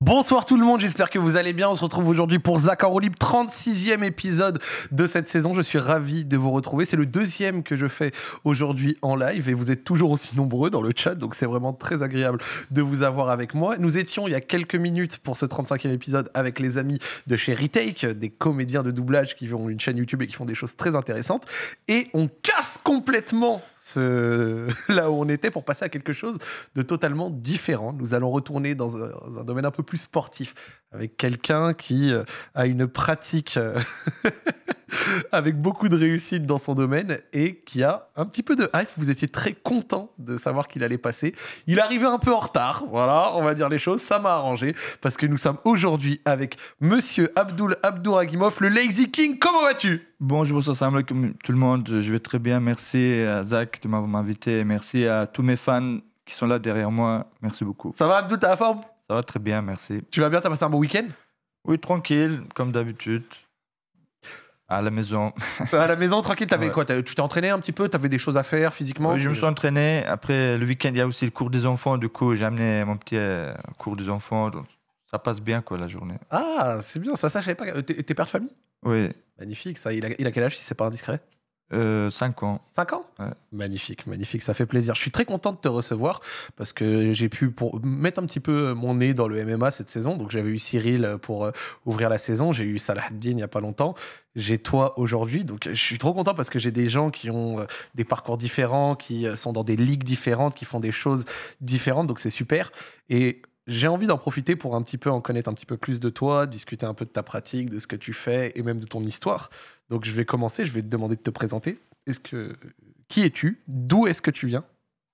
Bonsoir tout le monde, j'espère que vous allez bien. On se retrouve aujourd'hui pour Zach en 36e épisode de cette saison. Je suis ravi de vous retrouver. C'est le deuxième que je fais aujourd'hui en live et vous êtes toujours aussi nombreux dans le chat, donc c'est vraiment très agréable de vous avoir avec moi. Nous étions il y a quelques minutes pour ce 35e épisode avec les amis de chez Retake, des comédiens de doublage qui ont une chaîne YouTube et qui font des choses très intéressantes. Et on casse complètement là où on était pour passer à quelque chose de totalement différent. Nous allons retourner dans un, domaine un peu plus sportif avec quelqu'un qui euh, a une pratique euh, avec beaucoup de réussite dans son domaine et qui a un petit peu de hype. Vous étiez très content de savoir qu'il allait passer. Il arrivait un peu en retard, voilà, on va dire les choses. Ça m'a arrangé parce que nous sommes aujourd'hui avec Monsieur Abdul Abdouragimov, le Lazy King. Comment vas-tu Bonjour, bonsoir, comme tout le monde. Je vais très bien. Merci à Zach de m'avoir invité. Merci à tous mes fans qui sont là derrière moi. Merci beaucoup. Ça va, Abdul t'as la forme Ça va très bien, merci. Tu vas bien, t'as passé un bon week-end Oui, tranquille, comme d'habitude. À la maison. Euh, à la maison, tranquille. Avais quoi, tu t'es entraîné un petit peu Tu avais des choses à faire physiquement oui, euh, Je me suis entraîné. Après, le week-end, il y a aussi le cours des enfants. Du coup, j'ai amené mon petit euh, cours des enfants. ça passe bien, quoi, la journée. Ah, c'est bien. Ça, ça, je savais pas. T'es père de famille Oui. Magnifique, ça. Il a, quel âge, si c'est pas indiscret euh, cinq 5 ans. Cinq ans Magnifique, magnifique, ça fait plaisir. Je suis très content de te recevoir parce que j'ai pu mettre un petit peu euh, mon nez dans le MMA cette saison. Donc j'avais eu Cyril euh, pour ouvrir la saison, j'ai eu Salah il n'y a pas longtemps, j'ai toi aujourd'hui. Donc je suis trop content parce que j'ai des gens qui ont des parcours différents, qui sont dans des ligues différentes, qui font des choses différentes. Donc c'est super. Et j'ai envie d'en profiter pour un petit peu en connaître un petit peu plus de toi, discuter un peu de ta pratique, de ce que tu fais et même de ton histoire. Donc je vais commencer, je vais te demander de te présenter. Est-ce que qui es-tu D'où est-ce que tu viens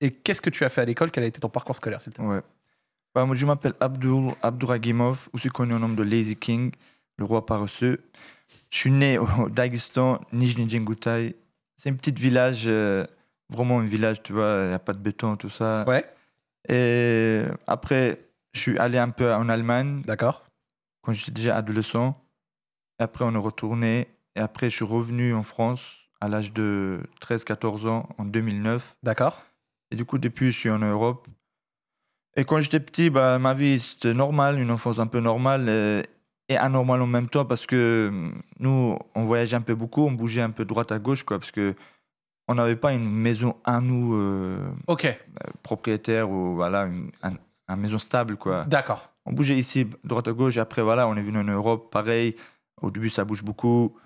Et qu'est-ce que tu as fait à l'école Quel a été ton parcours scolaire, s'il te plaît ouais. bah, moi, Je m'appelle Abdul Abdouragimov, aussi connu au nom de Lazy King, le roi paresseux. Je suis né au Dagestan, Nizhny Djengoutai. C'est un petit village, euh, vraiment un village, tu vois, il n'y a pas de béton, tout ça. Ouais. Et après, je suis allé un peu en Allemagne. D'accord. Quand j'étais déjà adolescent. Après, on est retourné et après, je suis revenu en France à l'âge de 13-14 ans, en 2009. D'accord. Et du coup, depuis, je suis en Europe. Et quand j'étais petit, bah, ma vie, c'était normal, une enfance un peu normale et, anormale en même temps, parce que mm, nous, on voyageait un peu beaucoup, on bougeait un peu droite à gauche, quoi, parce que on n'avait pas une maison à nous, euh, euh propriétaire, ou voilà, une un maison stable, quoi. D'accord. On bougeait ici, droite à gauche, et après, voilà, on est venu en Europe, pareil. Au début, ça bouge beaucoup.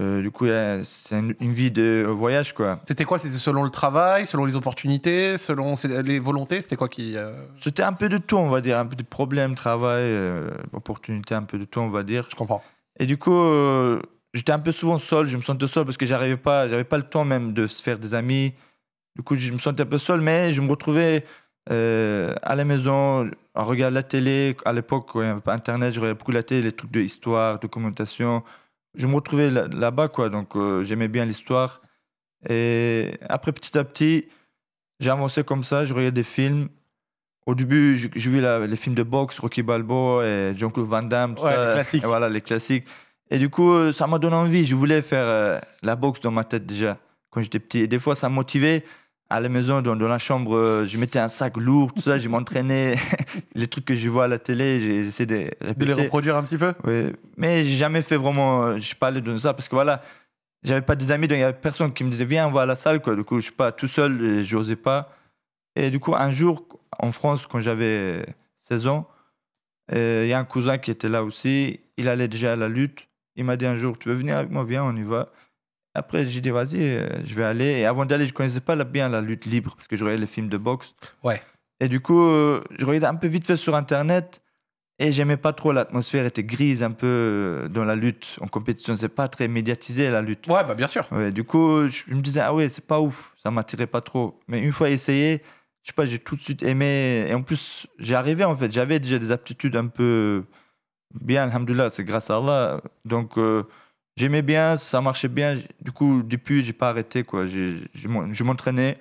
Euh, du coup, c'est une, vie de euh, voyage, quoi. C'était quoi C'était selon le travail, selon les opportunités, selon les volontés C'était quoi qui. Euh, C'était un peu de tout, on va dire. Un peu de problèmes, travail, opportunités, un peu de tout, on va dire. Je comprends. Et du coup, j'étais un peu souvent seul. Je me sentais seul parce que j'arrivais pas, j'avais pas le temps même de se faire des amis. Du coup, je me sentais un peu seul, mais je me retrouvais à la maison, à regarder la télé. À l'époque, il n'y pas Internet, je regardais beaucoup la télé, les trucs de histoire, documentation je me retrouvais là-bas, quoi. Donc, euh, j'aimais bien l'histoire. Et après, petit à petit, j'ai avancé comme ça. Je regardais des films. Au début, j'ai vu les films de boxe, Rocky Balboa et Jean-Claude Van Damme. Les classiques. voilà, les classiques. Et du coup, euh, ça m'a donné envie. Je voulais faire euh, la boxe dans ma tête déjà quand j'étais petit. Et des fois, ça me motivait à la maison, dans, la chambre, euh, je mettais un sac lourd, tout ça, je m'entraînais. les trucs que je vois à la télé, j'essaie de De les reproduire un petit peu Oui, mais j'ai jamais fait vraiment, euh, je suis pas allé dans ça parce que voilà, j'avais pas des amis, donc il y avait personne qui me disait viens, on va à la salle, quoi. Du coup, je suis pas tout seul, je n'osais pas. Et du coup, un jour, en France, quand j'avais 16 ans, euh, il y a un cousin qui était là aussi, il allait déjà à la lutte. Il m'a dit un jour, tu veux venir avec moi, viens, on y va. Après, j'ai dit, vas-y, euh, je vais aller. Et avant d'aller, je ne connaissais pas bien la lutte libre, parce que je regardais les films de boxe. Ouais. Et du coup, euh, je regardais un peu vite fait sur Internet, et j'aimais pas trop. L'atmosphère était grise un peu euh, dans la lutte. En compétition, c'est pas très médiatisé, la lutte. Ouais, bah bien sûr. Ouais, du coup, je me disais, ah ouais, c'est pas ouf, ça m'attirait pas trop. Mais une fois essayé, je sais pas, j'ai tout de suite aimé. Et en plus, j'ai arrivé, en fait, j'avais déjà des aptitudes un peu bien, alhamdoulilah, c'est grâce à Allah. Donc... J'aimais bien, ça marchait bien. Du coup, depuis, j'ai pas arrêté. Quoi. Je, je, m'entraînais.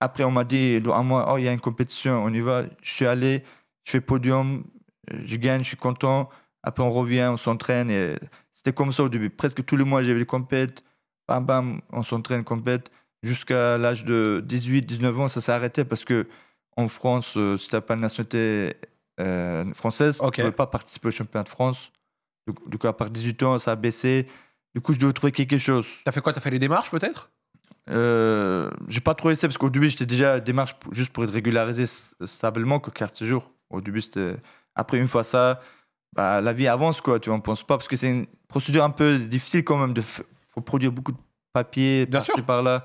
Après, on m'a dit, à moi, oh, il y a une compétition, on y va. Je suis allé, je fais podium, je gagne, je suis content. Après, on revient, on s'entraîne. Et c'était comme ça au début. Presque tous les mois, j'avais des compètes. Bam, bam, on s'entraîne, compète. Jusqu'à l'âge de 18, 19 ans, ça s'est arrêté parce que en France, euh, si euh, tu pas une nationalité française, tu ne peux pas participer au championnat de France. Du, coup, à partir 18 ans, ça a baissé. Du coup, je devais trouver quelque chose. T'as fait quoi T'as fait les démarches peut-être euh, J'ai pas trouvé ça parce qu'au début, j'étais déjà à démarche juste pour être régularisé stablement que carte séjour. Au début, c'était. Après, une fois ça, bah, la vie avance, quoi. Tu vois, on pense pas parce que c'est une procédure un peu difficile quand même. De... Faut produire beaucoup de papiers, par-là.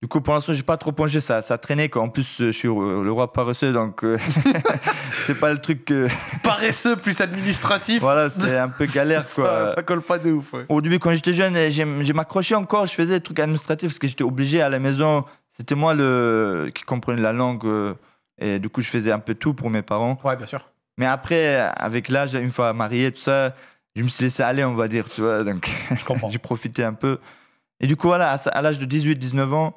Du coup, pour l'instant, j'ai pas trop penché, ça, ça traînait. Quoi. En plus, euh, je suis le roi paresseux, donc euh, c'est pas le truc. paresseux plus administratif. Voilà, c'est un peu galère. ça, quoi. ça colle pas de ouf. Ouais. Au début, quand j'étais jeune, j'ai m'accroché encore, je faisais des trucs administratifs parce que j'étais obligé à la maison. C'était moi le qui comprenais la langue euh, et du coup, je faisais un peu tout pour mes parents. Ouais, bien sûr. Mais après, avec l'âge, une fois marié, tout ça, je me suis laissé aller, on va dire, tu vois. Donc, j'ai profité un peu. Et du coup, voilà, à l'âge de 18-19 ans,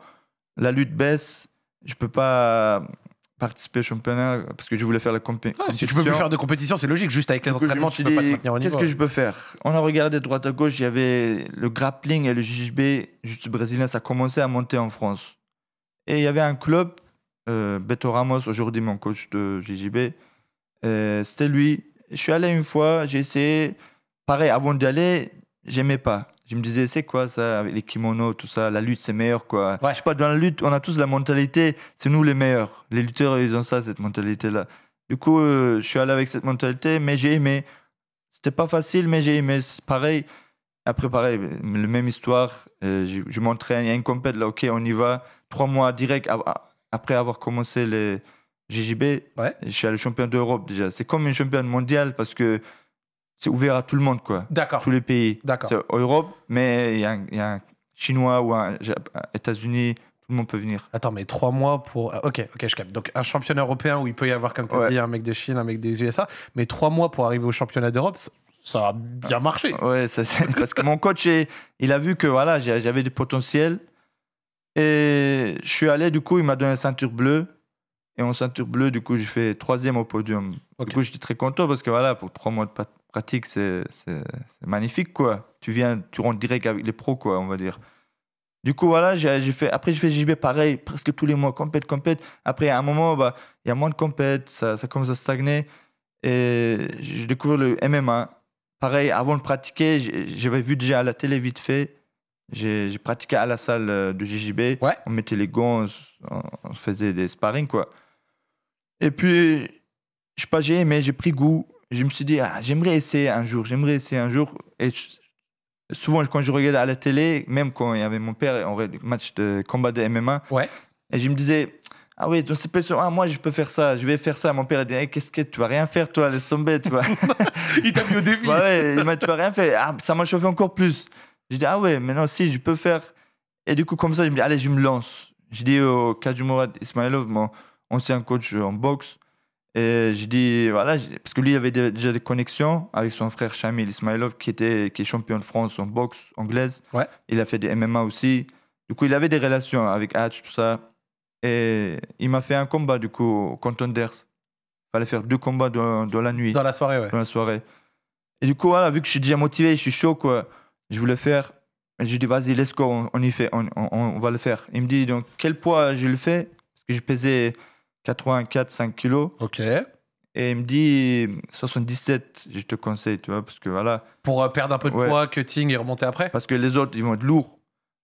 la lutte baisse, je peux pas participer au championnat parce que je voulais faire la compétition. Ah, si tu peux plus faire de compétition, c'est logique. Juste avec les entraînements, tu peux pas te maintenir au niveau. Qu'est-ce que je peux faire On a regardé de droite à gauche, il y avait le grappling et le JJB, juste brésilien, ça commençait à monter en France. Et il y avait un club, euh, Beto Ramos, aujourd'hui mon coach de JJB, euh, c'était lui. Je suis allé une fois, j'ai essayé. Pareil, avant d'y aller, j'aimais pas je me disais, c'est quoi ça, avec les kimonos, tout ça, la lutte, c'est meilleur, quoi. Ouais. Je sais pas, dans la lutte, on a tous la mentalité, c'est nous les meilleurs. Les lutteurs, ils ont ça, cette mentalité-là. Du coup, euh, je suis allé avec cette mentalité, mais j'ai aimé. C'était pas facile, mais j'ai aimé. Pareil, après, pareil, la même histoire, euh, je, m'entraîne, il y a une compète, là, ok, on y va. Trois mois direct, après avoir commencé les JJB, ouais. je suis allé champion d'Europe déjà. C'est comme une championne mondiale parce que c'est ouvert à tout le monde, quoi. D'accord. Tous les pays. D'accord. en C'est Europe, mais il y, a un Chinois ou un États-Unis, tout le monde peut venir. Attends, mais trois mois pour. Ah, ok, ok, je capte. Donc un championnat européen où il peut y avoir, comme tu as dit, un mec de Chine, un mec des USA, mais trois mois pour arriver au championnat d'Europe, ça a bien ah, marché. Ouais, ça, parce que mon coach, il a vu que voilà, j'avais du potentiel. Et je suis allé, du coup, il m'a donné une ceinture bleue. Et en ceinture bleue, du coup, je fais troisième au podium. Du coup, j'étais très content parce que voilà, pour trois mois de pratique, c'est magnifique, quoi. Tu viens, tu rentres direct avec les pros, quoi, on va dire. Du coup, voilà, j'ai fait. Après, je fais JB pareil, presque tous les mois, compète, compète. Après, à un moment, bah, il y a moins de compète, ça, commence à stagner. Et je découvre le MMA. Pareil, avant de pratiquer, j'avais vu déjà à la télé vite fait. J'ai pratiqué à la salle euh, de JJB. On mettait les gants, on, faisait des sparring, quoi. Et puis, je sais pas, j'ai mais j'ai pris goût je me suis dit, ah, j'aimerais essayer un jour, j'aimerais essayer un jour. Et souvent, quand je regardais à la télé, même quand il y avait mon père, on match de combat de MMA. Ouais. Et je me disais, ah oui, donc c'est pas ah, moi, je peux faire ça, je vais faire ça. Mon père, a dit, qu'est-ce que tu vas rien faire, toi, laisse tomber, tu vois. il t'a mis au défi. Bah ouais, il m'a dit, tu vas rien faire. Ah, ça m'a chauffé encore plus. Je dit, ah ouais, maintenant, si, je peux faire. Et du coup, comme ça, je me dis, allez, je me lance. Je dis au Mourad Ismailov, mon ancien coach en boxe, et je dis, voilà, parce que lui il avait déjà des connexions avec son frère Shamil Ismailov, qui, était, qui est champion de France en boxe anglaise. Il a fait des MMA aussi. Du coup, il avait des relations avec Hatch, tout ça. Et il m'a fait un combat, du coup, contre Anders. Il fallait faire deux combats dans, la nuit. Dans la soirée, ouais. Dans la soirée. Et du coup, voilà, vu que je suis déjà motivé, je suis chaud, quoi, je voulais faire. je dis, vas-y, let's go, on, y fait, on, on, on, va le faire. Il me dit, donc, quel poids je le fais Parce que je pesais 84, 5 kilos. Ok. Et il me dit 77, je te conseille, tu vois, parce que voilà. Pour euh, perdre un peu de poids, cutting et remonter après Parce que les autres, ils vont être lourds.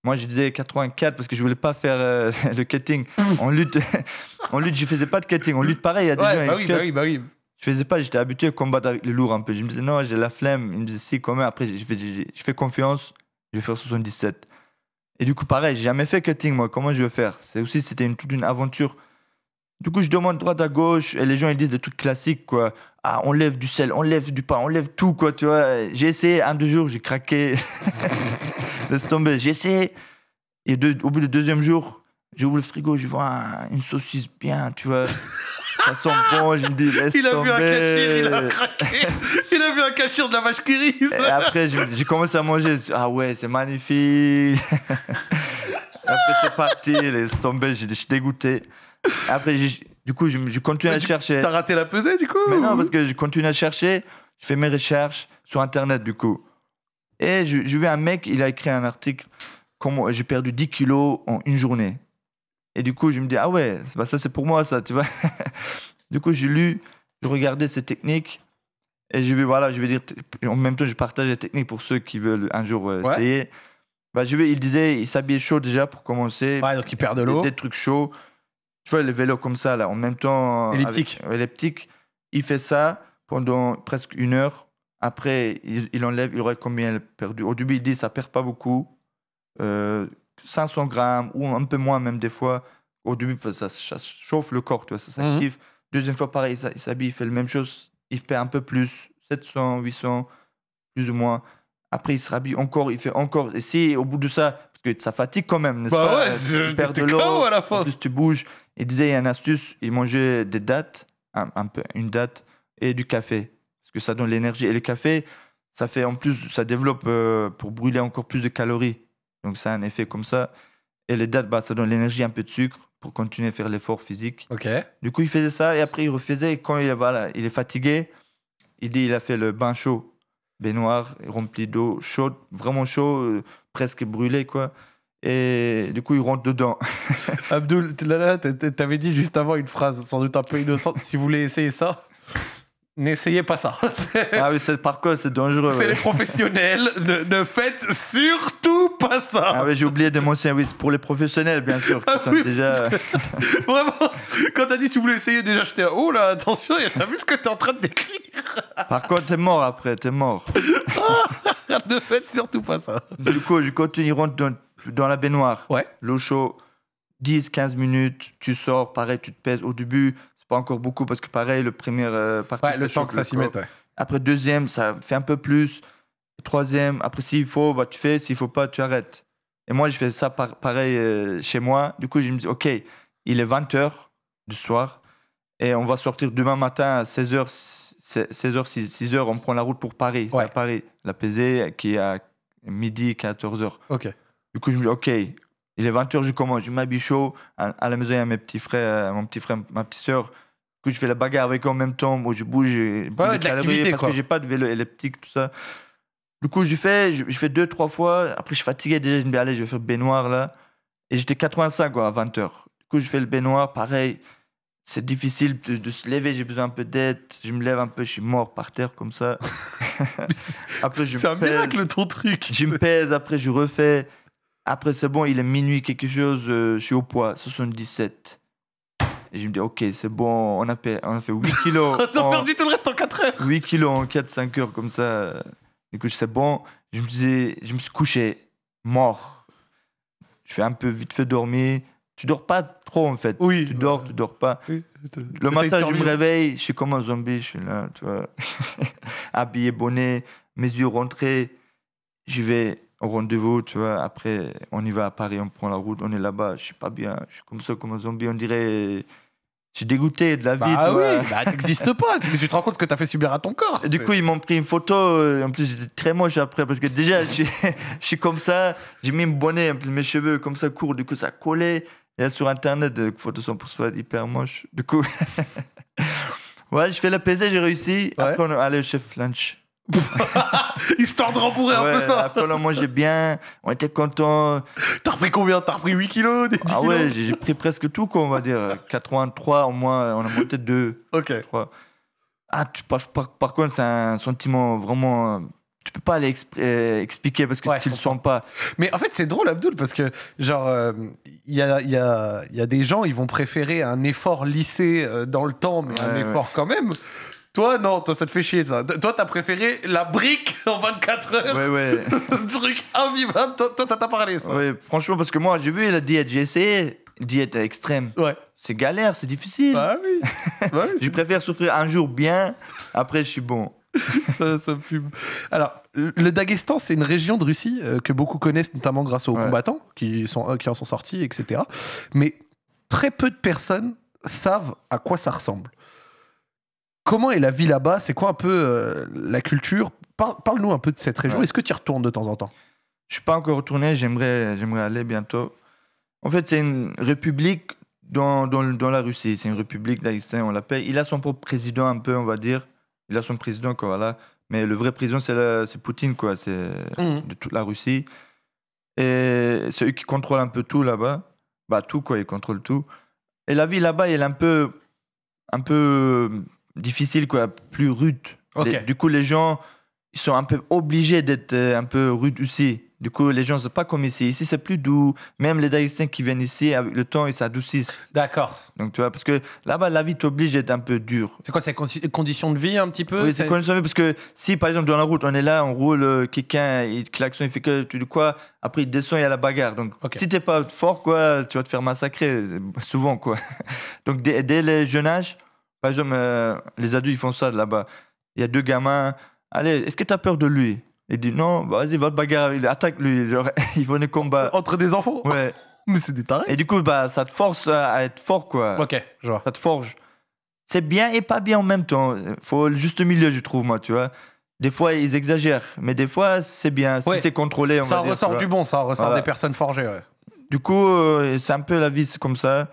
Moi, je disais 84 parce que je voulais pas faire euh, le cutting. en lutte, en lutte, je faisais pas de cutting. En lutte, pareil, il Bah oui, bah oui, bah oui. Je faisais pas, j'étais habitué à combattre avec les lourds un peu. Je me disais, non, j'ai la flemme. Il me disait, si, quand même. Après, je fais, je fais confiance, je vais faire 77. Et du coup, pareil, j'ai jamais fait cutting, moi. Comment je vais faire C'est aussi, c'était une, toute une aventure du coup, je demande droite à gauche et les gens ils disent des trucs classiques quoi. Ah, on lève du sel, on lève du pain, on lève tout quoi, tu vois. J'ai essayé un deux jours, j'ai craqué. Laisse tomber, j'ai essayé. Et au bout du deuxième jour, j'ouvre le frigo, je vois une saucisse bien, tu vois. Ça sent bon, je me dis, laisse Il a vu un cachir, il a craqué. Il a vu un cachir de la vache qui rit. Et après, j'ai commencé à manger. Ah ouais, c'est magnifique. après, c'est parti, laisse tomber, je suis dégoûté. Après, du coup, je, continue à tu, chercher. T'as raté la pesée, du coup Mais non, parce que je continue à chercher. Je fais mes recherches sur Internet, du coup. Et je, je vois un mec, il a écrit un article comment j'ai perdu 10 kilos en une journée. Et du coup, je me dis, ah ouais, ça c'est pour moi, ça, tu vois. du coup, j'ai lu, je regardais ces techniques. Et je vais, voilà, je vais dire, en même temps, je partage les techniques pour ceux qui veulent un jour euh, essayer. Bah, je vais, il disait, il s'habillait chaud déjà pour commencer. Ouais, donc il perd de l'eau. Des, des, trucs chauds tu vois, le vélo comme ça, là, en même temps. Elliptique. Avec, Il fait ça pendant presque une heure. Après, il, enlève, il aurait combien perdu Au début, il dit ça perd pas beaucoup. 500 euh, grammes, ou un peu moins, même des fois. Au début, ça, chauffe le corps, tu vois, ça mhm. s'active. Deuxième fois, pareil, il s'habille, il fait la même chose. Il perd un peu plus, 700, 800, plus ou moins. Après, il se rhabille encore, il fait encore. Et si, au bout de ça, parce que ça fatigue quand même, n'est-ce bah pas euh, tu perds de l'eau, à la tu bouges. Il disait, il y a une astuce, il mangeait des dates, un, peu, une date, et du café, parce que ça donne l'énergie. Et le café, ça fait en plus, ça développe euh, pour brûler encore plus de calories. Donc ça a un effet comme ça. Et les dates, bah, ça donne l'énergie, un peu de sucre pour continuer à faire l'effort physique. Ok. Du coup, il faisait ça et après, il refaisait. Et quand il, il est fatigué, il dit il a fait le bain chaud, baignoire rempli d'eau chaude, vraiment chaud, euh, presque brûlé, quoi. Et du coup, ils rentre dedans. Abdoul t'avais dit juste avant une phrase, sans doute un peu innocente, si vous voulez essayer ça, n'essayez pas ça. ah oui, c'est par quoi c'est dangereux. C'est les professionnels, ne, faites surtout pas ça. Ah oui, j'ai oublié de mentionner, oui, c'est pour les professionnels, bien sûr, qui ah sont oui, déjà... Vraiment, quand t'as dit si vous voulez essayer, déjà, j'étais oh là, attention, t'as vu ce que t'es en train de décrire Par contre, t'es mort après, t'es mort. ne faites surtout pas ça. Du coup, je continue, rentre dedans dans la baignoire. Ouais. L'eau chaude, 10-15 minutes, tu sors, pareil, tu te pèses. Au début, c'est pas encore beaucoup parce que pareil, le premier euh, c'est le temps que ça s'y mette. Après deuxième, ça fait un peu plus. Troisième, après s'il faut, bah, tu fais. S'il faut pas, tu arrêtes. Et moi, je fais ça pareil euh, chez moi. Du coup, je me dis, ok, il est 20 h du soir et on va sortir demain matin à 16 h 16 h 6 h on prend la route pour Paris. C'est à Paris, la PZ qui est à midi, 14 h Ok. Du coup, je me dis, OK, il est 20h, je commence, je m'habille chaud. À, la maison, il y a mes petits frères, euh, mon petit frère, ma petite soeur. Du coup, je fais la bagarre avec eux en même temps. Moi, je bouge. Je ouais, de Parce quoi. que j'ai pas de vélo elliptique, tout ça. Du coup, je fais, je, fais deux, trois fois. Après, je suis fatigué déjà. Je me dis, allez, je vais faire baignoire là. Et j'étais 85 à 20h. Du coup, je fais le baignoire, pareil. C'est difficile de, se lever, j'ai besoin un peu d'aide. Je me lève un peu, je suis mort par terre comme ça. après, je c'est un miracle ton truc. Je me pèse, après, je refais. Après, c'est bon, il est minuit quelque chose, euh, je suis au poids, 77. Et je me dis, ok, c'est bon, on a, on fait 8 kilos. T'as perdu tout le reste en 4 heures 8 kilos en 4-5 heures, comme ça. Du coup, c'est bon. Je me disais, je me suis couché, mort. Je fais un peu vite fait dormir. Tu dors pas trop, en fait. Oui. Tu dors, tu dors pas. Le matin, je me réveille, je suis comme un zombie, je suis là, tu vois. Habillé, bonnet, mes yeux rentrés. Je vais au rendez-vous, tu vois. Après, on y va à Paris, on prend la route, on est là-bas. Je suis pas bien. Je suis comme ça, comme un zombie. On dirait. Je suis dégoûté de la vie. Ah oui, bah t'existes pas. Mais tu te rends compte ce que t'as fait subir à ton corps. du coup, ils m'ont pris une photo. En plus, j'étais très moche après parce que déjà, je, suis comme ça. J'ai mis un bonnet, mes cheveux comme ça courts. Du coup, ça collait. Et là, sur Internet, des photos sont pour se hyper moche. Du coup, ouais, je fais le PC, j'ai réussi. Après, on chef lunch. Histoire de rembourrer un peu ça. Après, là, moi, j'ai bien. On était contents. T'as repris combien T'as repris 8 kilos des Ah ouais, j'ai pris presque tout, quoi, on va dire. 83, au moins, on a monté 2. Ok. Ah, tu, par, contre, c'est un sentiment vraiment tu peux pas l'expliquer euh, parce que ouais, tu le sens pas. Mais en fait, c'est drôle, Abdul, parce que, genre, il euh, y, a, des gens, ils vont préférer un effort lissé euh, dans le temps, mais un effort quand même, toi, non, toi, ça te fait chier, ça. toi, t'as préféré la brique en 24 heures. Ouais, ouais. truc invivable. Toi, ça t'a parlé, ça. franchement, parce que moi, j'ai vu la diète, j'ai essayé. Diète extrême. Ouais. C'est galère, c'est difficile. Bah oui. Bah je préfère souffrir un jour bien, après, je suis bon. ça, ça fume. Alors, le Daghestan, c'est une région de Russie euh, que beaucoup connaissent, notamment grâce aux combattants qui, sont, euh, qui en sont sortis, etc. Mais très peu de personnes savent à quoi ça ressemble. Comment est la vie là-bas C'est quoi un peu euh, la culture Parle-nous un peu de cette région. Est-ce que tu y retournes de temps en temps Je ne suis pas encore retourné. J'aimerais, j'aimerais aller bientôt. En fait, c'est une république dans, dans, la Russie. C'est une république d'Aïstin, on l'appelle. Il a son propre président un peu, on va dire. Il a son président, quoi, voilà. Mais le vrai président, c'est Poutine, quoi. C'est mhm. de toute la Russie. Et c'est eux qui contrôle un peu tout là-bas. Bah, tout, quoi. Ils contrôlent tout. Et la vie là-bas, elle est un peu... Un peu difficile, quoi, plus rude. du coup, les gens ils sont un peu obligés d'être euh, un peu rudes aussi. Du coup, les gens, c'est pas comme ici. Ici, c'est plus doux. Même les Daïstiens qui viennent ici, avec le temps, ils s'adoucissent. D'accord. Donc, tu vois, parce que là-bas, la vie t'oblige être un peu dur. C'est quoi, c'est condition de vie un petit peu Oui, c'est condition de vie. Parce que si, par exemple, dans la route, on est là, on roule, euh, quelqu'un, il son il fait que tu dis quoi Après, il descend, il y a la bagarre. Donc, si t'es pas fort, quoi, tu vas te faire massacrer, euh, souvent, quoi. Donc, dès, dès le jeune âge, par exemple, euh, les adultes, ils font ça là-bas. Il y a deux gamins. Allez, est-ce que tu as peur de lui Il dit non, bah, vas-y, va te bagarrer. Attaque-lui. Ils vont le combat. Entre des enfants Ouais. Mais c'est des tarés. Et du coup, bah, ça te force euh, à être fort, quoi. Ok, je vois. Ça te forge. C'est bien et pas bien en même temps. faut le juste milieu, je trouve, moi, tu vois. Des fois, ils exagèrent, mais des fois, c'est bien. Si c'est contrôlé, on Ça ressort du bon, ça ressort des personnes forgées, ouais. Du coup, euh, c'est un peu la vie, c'est comme ça.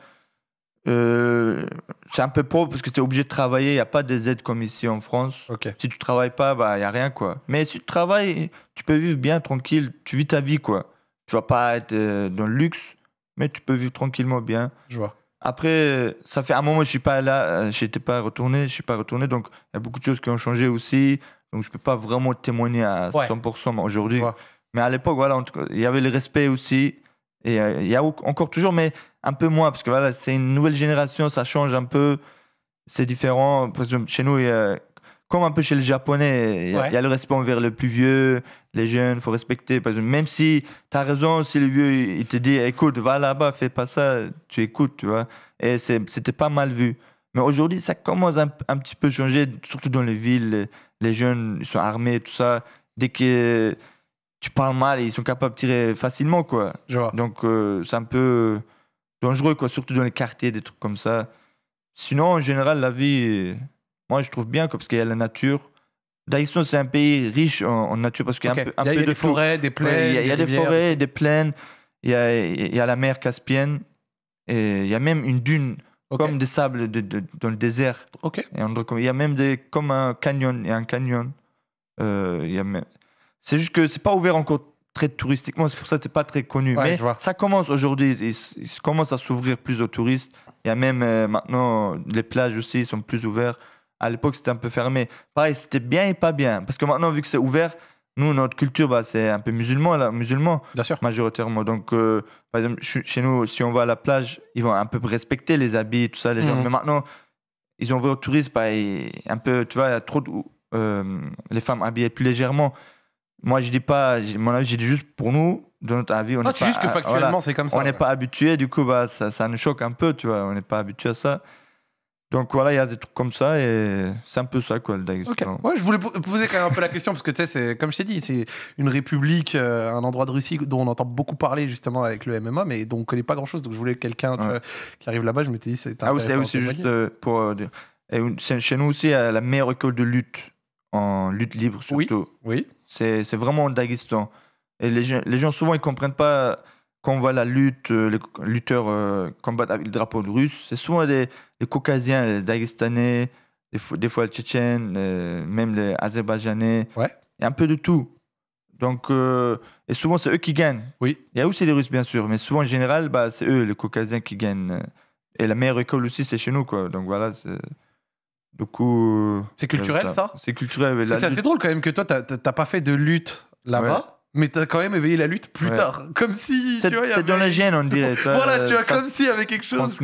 Euh, c'est un peu pauvre parce que tu es obligé de travailler. Il n'y a pas des aides comme ici en France. Si tu travailles pas, il bah, n'y a rien. quoi. Mais si tu travailles, tu peux vivre bien, tranquille. Tu vis ta vie. quoi. Tu vas pas être euh, dans le luxe, mais tu peux vivre tranquillement bien. Je vois. Après, euh, ça fait un moment que je suis pas là, j'étais pas retourné, je suis pas retourné, donc il y a beaucoup de choses qui ont changé aussi, donc je peux pas vraiment témoigner à 100% aujourd'hui. Mais à l'époque, voilà, il y avait le respect aussi, euh, il y a encore toujours, mais un peu moins, parce que voilà, c'est une nouvelle génération, ça change un peu, c'est différent. Parce que chez nous, comme un peu chez les Japonais, il y, a le respect envers les plus vieux, les jeunes, faut respecter. Parce que même si tu as raison, si le vieux il te dit écoute, va là-bas, fais pas ça, tu écoutes, tu vois. Et c'était pas mal vu. Mais aujourd'hui, ça commence un, petit peu changer, surtout dans les villes, les, les jeunes ils sont armés, tout ça. Dès que tu parles mal ils sont capables de tirer facilement, quoi. Donc, euh, c'est un peu dangereux, quoi, surtout dans les quartiers, des trucs comme ça. Sinon, en général, la vie, moi, je trouve bien, parce qu'il y a la nature. Daïsson, c'est un pays riche en, nature, parce qu'il y a un peu, de des forêts, des plaines. il y a, des, des forêts, des plaines, il y a, la mer Caspienne, et il y a même une dune. Comme des sables de, dans le désert. Et il y a même des, comme un canyon, il y a un canyon. Euh, il y a même, c'est juste que c'est pas ouvert encore très touristiquement, c'est pour ça que c'est pas très connu. mais ça commence aujourd'hui, il, commence à s'ouvrir plus aux touristes. Il y a même euh, maintenant les plages aussi sont plus ouvertes. À l'époque, c'était un peu fermé. Pareil, c'était bien et pas bien. Parce que maintenant, vu que c'est ouvert, nous, notre culture, bah, c'est un peu musulman, là, musulman, majoritairement. Donc, euh, par exemple, chez nous, si on va à la plage, ils vont un peu respecter les habits, tout ça, les gens. Mmh. Mais maintenant, ils ont vu aux touristes, bah, un peu, tu vois, y a trop euh, les femmes habillées plus légèrement. Moi, je dis pas, mon avis, je dis juste pour nous, de notre avis, on n'est ah, pas, juste que factuellement, c'est comme ça. On n'est pas habitué, du coup, bah, ça, ça, nous choque un peu, tu vois, on n'est pas habitué à ça. Donc voilà, il y a des trucs comme ça et c'est un peu ça quoi le je voulais poser quand même un peu la question parce que tu sais, c'est comme je t'ai dit, c'est une république, euh, un endroit de Russie dont on entend beaucoup parler justement avec le MMA, mais dont on ne connaît pas grand chose. Donc je voulais quelqu'un qui arrive là-bas. Je m'étais dit, c'est ah oui, c'est juste euh, pour euh, Et chez nous aussi, la meilleure école de lutte en lutte libre surtout. Oui. oui. C'est vraiment le Daghestan. Et les gens, souvent, ils comprennent pas quand on voit la lutte, euh, les lutteurs euh, combattre avec le drapeau russe. C'est souvent des Caucasiens, les des fois, des les Tchétchènes, euh, même les Azerbaïdjanais. Ouais. Et un peu de tout. Donc, et souvent, c'est eux qui gagnent. Oui. Il y a aussi les Russes, bien sûr, mais souvent, en général, bah, c'est eux, les Caucasiens, qui gagnent. Et la meilleure école aussi, c'est chez nous. Quoi. Donc voilà, c'est. Euh, c'est culturel, ça, C'est culturel. C'est assez drôle quand même que toi, t'as pas fait de lutte là-bas. Mais t'as quand même éveillé la lutte plus tard. Comme si. C'est dans la gêne, on dirait. Ça, voilà, tu vois, comme s'il y avait quelque chose.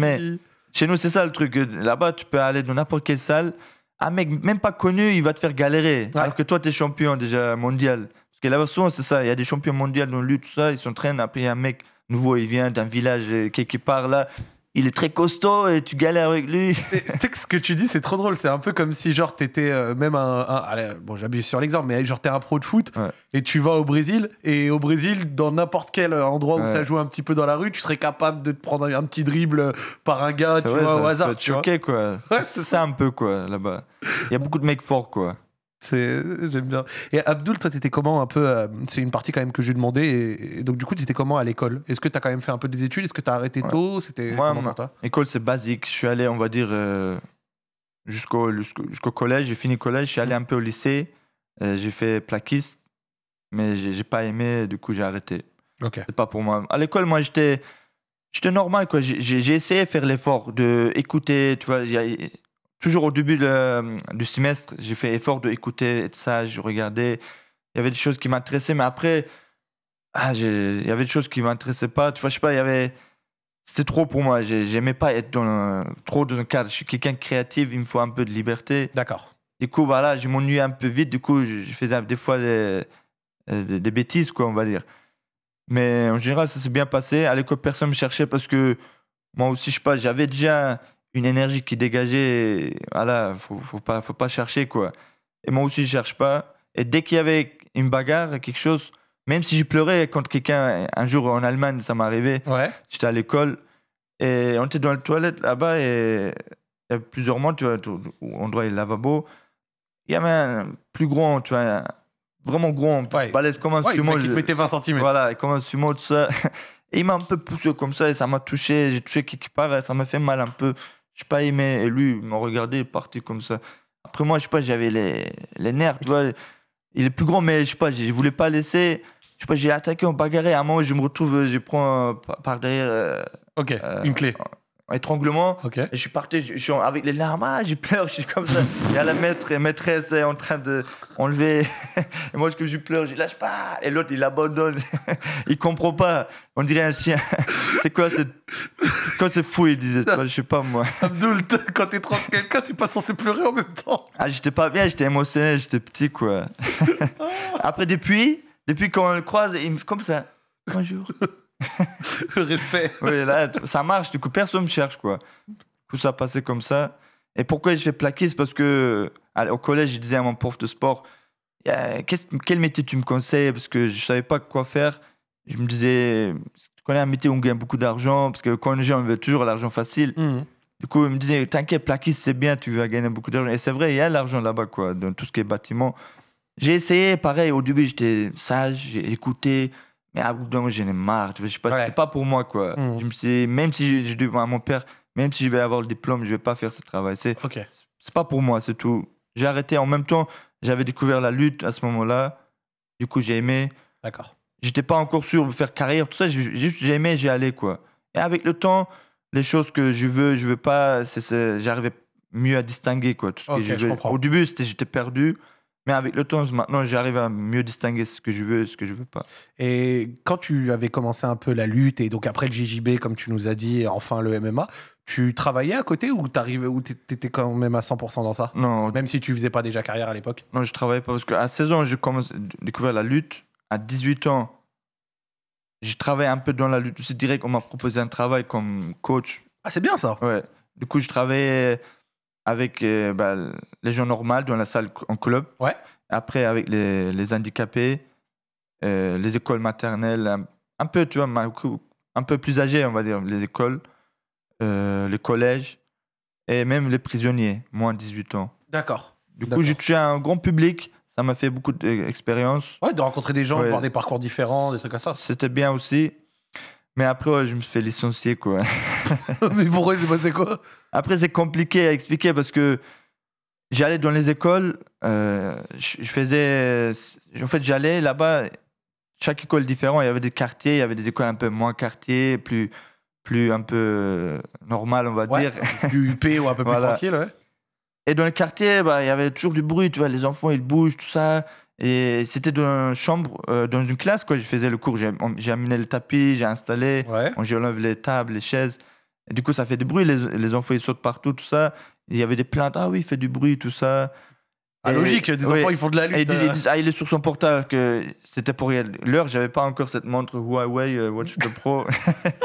Chez nous, c'est ça le truc. Là-bas, tu peux aller dans n'importe quelle salle. Un mec, même pas connu, il va te faire galérer. Alors que toi, t'es champion déjà mondial. Parce que là-bas, souvent, c'est ça. Il y a des champions mondiaux dans lutte, ça. Ils s'entraînent. Après, il un mec nouveau, il vient d'un village euh, quelque part là il est très costaud et tu galères avec lui. Tu sais que ce que tu dis, c'est trop drôle. C'est un peu comme si, genre, t'étais euh, même un. bon, j'abuse sur l'exemple, mais genre, t'es un pro de foot et tu vas au Brésil. Et au Brésil, dans n'importe quel euh, endroit où ça joue un petit peu dans la rue, tu serais capable de te prendre un, petit dribble euh, par un gars, tu vois, au hasard. Tu quoi. c'est ça un peu, quoi, là-bas. Il y a beaucoup de mecs forts, quoi. J'aime bien. Et Abdul, toi, étais comment un peu euh, C'est une partie quand même que j'ai demandé. Et, et, donc, du coup, tu étais comment à l'école Est-ce que t'as quand même fait un peu des études Est-ce que t'as arrêté tôt C'était Moi, école, c'est basique. Je suis allé, on va dire, euh, jusqu'au jusqu'au collège. J'ai fini le collège. Je suis allé un peu au lycée. Euh, j'ai fait plaquiste, mais j'ai pas aimé. Du coup, j'ai arrêté. C'est pas pour moi. À l'école, moi, j'étais j'étais normal. quoi J'ai essayé de faire l'effort d'écouter. Tu vois, toujours au début du semestre, j'ai fait effort d'écouter, de sage, je regardais. Il y avait des choses qui m'intéressaient, mais après, ah, il y avait des choses qui m'intéressaient pas. Tu vois, je sais pas, il y avait. C'était trop pour moi. J'aimais pas être dans trop dans un cadre. Je suis quelqu'un de créatif, il me faut un peu de liberté. D'accord. Du coup, voilà, je m'ennuyais un peu vite. Du coup, je, faisais des fois euh, des, des, bêtises, quoi, on va dire. Mais en général, ça s'est bien passé. À l'école, personne me cherchait parce que moi aussi, je sais pas, j'avais déjà une énergie qui dégageait. Ah voilà, faut, faut pas, faut pas chercher quoi. Et moi aussi, je cherche pas. Et dès qu'il y avait une bagarre, quelque chose, même si je pleurais contre quelqu'un, un jour en Allemagne, ça m'est arrivé. Ouais. J'étais à l'école et on était dans la toilette là-bas et il y a plusieurs mois, tu vois, on doit aller lavabo. Il y avait un plus grand, tu vois, vraiment grand, balèze comme un sumo. Voilà, comme tout ça. il m'a un peu poussé comme ça et ça m'a touché. J'ai touché quelque part et ça m'a fait mal un peu. Je pas aimé. Et lui, il m'a regardé, il comme ça. Après, moi, je sais pas, j'avais les, les nerfs, tu vois. Il est plus grand, mais je sais pas, je voulais pas laisser. Je sais pas, j'ai attaqué en bagarre. À un moment, je me retrouve, je prends euh, par derrière. Euh, ok, euh, une clé étranglement. Et je suis parti, je, suis avec les larmes, ah, je pleure, je suis comme ça. Il y a la maître, maîtresse est en train de enlever. Et moi, ce que je pleure, je lâche pas. Et l'autre, il abandonne. il comprend pas. On dirait un chien. c'est quoi cette, quoi c'est fou, il disait. je sais pas moi. Abdul, quand t'étranges quelqu'un, t'es pas censé pleurer en même temps. Ah, j'étais pas bien, j'étais émotionné, j'étais petit quoi. Après, depuis, depuis on le croise, il me comme ça. Bonjour. Respect. là, ça marche. Du coup, personne me cherche, quoi. Du ça passait comme ça. Et pourquoi je fais plaquer parce que au collège, je disais à mon prof de sport eh, qu Quel métier tu me conseilles Parce que je ne savais pas quoi faire. Je me disais Tu connais un métier où on gagne beaucoup d'argent Parce que quand on gens on veut toujours l'argent facile. Mmh. Du coup, il me disait T'inquiète, plaquiste, c'est bien, tu vas gagner beaucoup d'argent. Et c'est vrai, il y a l'argent là-bas, quoi, dans tout ce qui est bâtiment. J'ai essayé, pareil, au début, j'étais sage, j'ai écouté mais à bout moment, j'en ai marre. Tu pas, c'était pas pour moi, quoi. Hmm. Je me suis même si je, dis à mon père, même si je vais avoir le diplôme, je vais pas faire ce travail. C'est c'est pas pour moi, c'est tout. J'ai arrêté. En même temps, j'avais découvert la lutte à ce moment-là. Du coup, j'ai aimé. D'accord. J'étais pas encore sûr de faire carrière, tout ça. Juste, j'ai aimé, j'ai allé, quoi. Et avec le temps, les choses que je veux, je veux pas, j'arrivais mieux à distinguer, quoi. ce que je, Au début, j'étais perdu. Mais avec le temps, maintenant, j'arrive à mieux distinguer ce que je veux et ce que je veux pas. Et quand tu avais commencé un peu la lutte, et donc après le JJB, comme tu nous as dit, et enfin le MMA, tu travaillais à côté ou tu étais t'étais quand même à 100% dans ça Non. Même si tu faisais pas déjà carrière à l'époque Non, je travaillais pas parce qu'à 16 ans, j'ai découvert la lutte. À 18 ans, j'ai travaillé un peu dans la lutte. C'est direct, on m'a proposé un travail comme coach. Ah, c'est bien ça Ouais. Du coup, je travaillais avec euh, bah, les gens normaux dans la salle en club. Ouais. Après, avec les, handicapés, euh, les écoles maternelles, un, peu, tu vois, un peu plus âgées on va dire, les écoles, euh, les collèges, et même les prisonniers, moins 18 ans. D'accord. Du coup, j'ai touché un grand public, ça m'a fait beaucoup d'expérience. Ouais, de rencontrer des gens, voir des parcours différents, des trucs comme ça. C'était bien aussi. Mais après, je me suis fait licencier, quoi. mais pourquoi c'est passé quoi Après, c'est compliqué à expliquer parce que j'allais dans les écoles, euh, je, faisais. En fait, j'allais là-bas, chaque école différente, il y avait des quartiers, il y avait des écoles un peu moins quartiers, plus, plus un peu euh, normal, on va dire. Plus UP ou un peu plus tranquille, Et dans les quartiers, bah, il y avait toujours du bruit, tu vois, les enfants, ils bougent, tout ça. Et c'était dans une chambre, euh, dans une classe, quoi. Je faisais le cours, j'ai, amené le tapis, j'ai installé, j'ai on les tables, les chaises. Et du coup, ça fait du bruit, les, enfants ils sautent partout, tout ça. Il y avait des plaintes, ah oui, il fait du bruit, tout ça. Ah, logique, des enfants ils font de la lutte. Et hein. ils, ah, il est sur son portable, que c'était pour L'heure, j'avais pas encore cette montre Huawei euh, Watch Pro.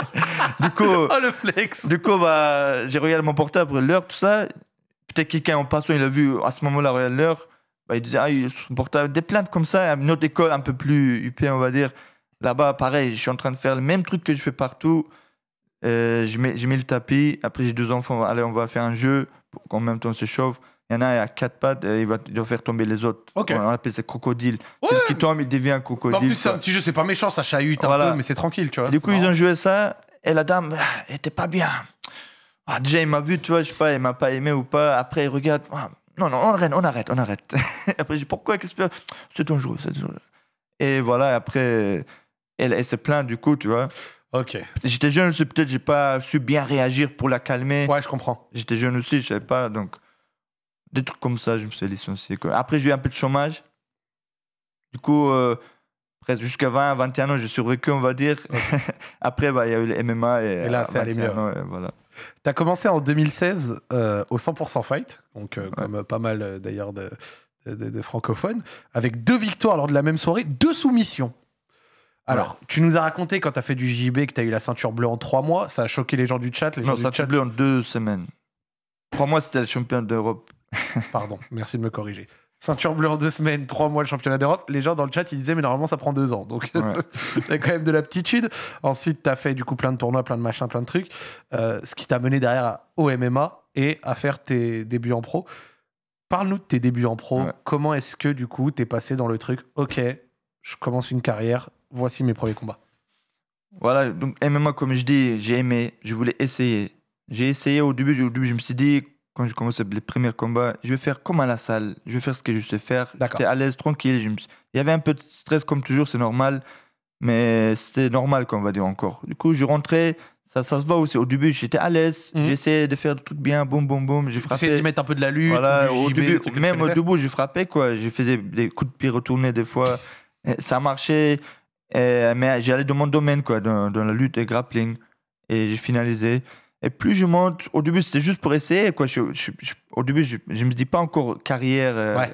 du coup, oh, le flex. Du coup, bah, j'ai regardé mon portable, l'heure, tout ça. Peut-être quelqu'un en passant, il a vu à ce moment-là, regarde l'heure bah, il ah, ils sont portables. Des plaintes comme ça, une autre école un peu plus UP, on va dire. Là-bas, pareil, je suis en train de faire le même truc que je fais partout. Euh, je, mets, je mets le tapis. Après, j'ai deux enfants. Allez, on va faire un jeu En même temps on se chauffe. Il y en a il a quatre pattes, il va faire tomber les autres. On appelle ça crocodile. Ouais. qui tombe, il devient un crocodile. En plus, c'est un petit jeu, c'est pas méchant, ça chahute un peu, mais c'est tranquille, tu vois. du coup, ils ont joué ça, et la dame, elle était pas bien. Ah, déjà, il m'a vu, tu vois, je sais pas, il m'a pas aimé ou pas. Après, il regarde, ah, non, non, on arrête, on arrête, après, j'ai pourquoi Qu'est-ce que c'est dangereux, c'est Et voilà, après, elle, elle se plaint du coup, tu vois. Ok. J'étais jeune aussi, peut-être j'ai pas su bien réagir pour la calmer. Ouais, je comprends. J'étais jeune aussi, je savais pas, donc des trucs comme ça, je me suis licencié. Après, j'ai eu un peu de chômage. Du coup, euh, jusqu'à 20, 21 ans, j'ai survécu, on va dire. Après, bah, il y a eu les MMA. Et, là, c'est euh, allé mieux. voilà. Tu as commencé en 2016 euh, au 100% Fight, donc euh, comme pas mal d'ailleurs de, de, francophones, avec deux victoires lors de la même soirée, deux soumissions. Alors, tu nous as raconté quand tu as fait du JB que tu as eu la ceinture bleue en trois mois, ça a choqué les gens du chat. Les non, la ceinture bleue en deux semaines. Trois mois, c'était la championne d'Europe. Pardon, merci de me corriger ceinture bleue en deux semaines, trois mois le championnat d'Europe. Les gens dans le chat, ils disaient, mais normalement, ça prend deux ans. Donc, ouais. quand même de l'aptitude. Ensuite, tu as fait du coup plein de tournois, plein de machins, plein de trucs. Euh, ce qui t'a mené derrière au MMA et à faire tes débuts en pro. Parle-nous de tes débuts en pro. Comment est-ce que du coup, tu t'es passé dans le truc, ok, je commence une carrière, voici mes premiers combats Voilà, donc MMA, comme je dis, j'ai aimé, je voulais essayer. J'ai essayé au début, au début, je me suis dit, quand je commence les premiers combats, je vais faire comme à la salle, je vais faire ce que je sais faire. J'étais à l'aise, tranquille. Il y avait un peu de stress, comme toujours, c'est normal, mais c'était normal, on va dire encore. Du coup, je rentrais, ça, ça se voit aussi. Au début, j'étais à l'aise, mhm. j'essayais de faire des trucs bien, boum, boum, boum. J'ai frappé. J'essayais de mettre un peu de la lutte. début, même au début, je frappais, quoi. Je faisais des coups de pied retournés des fois. ça marchait, mais j'allais dans mon domaine, quoi, dans, dans la lutte et grappling. Et j'ai finalisé. Et plus je monte, au début, c'était juste pour essayer. Quoi. au début, je ne me dis pas encore carrière. Je euh, ouais.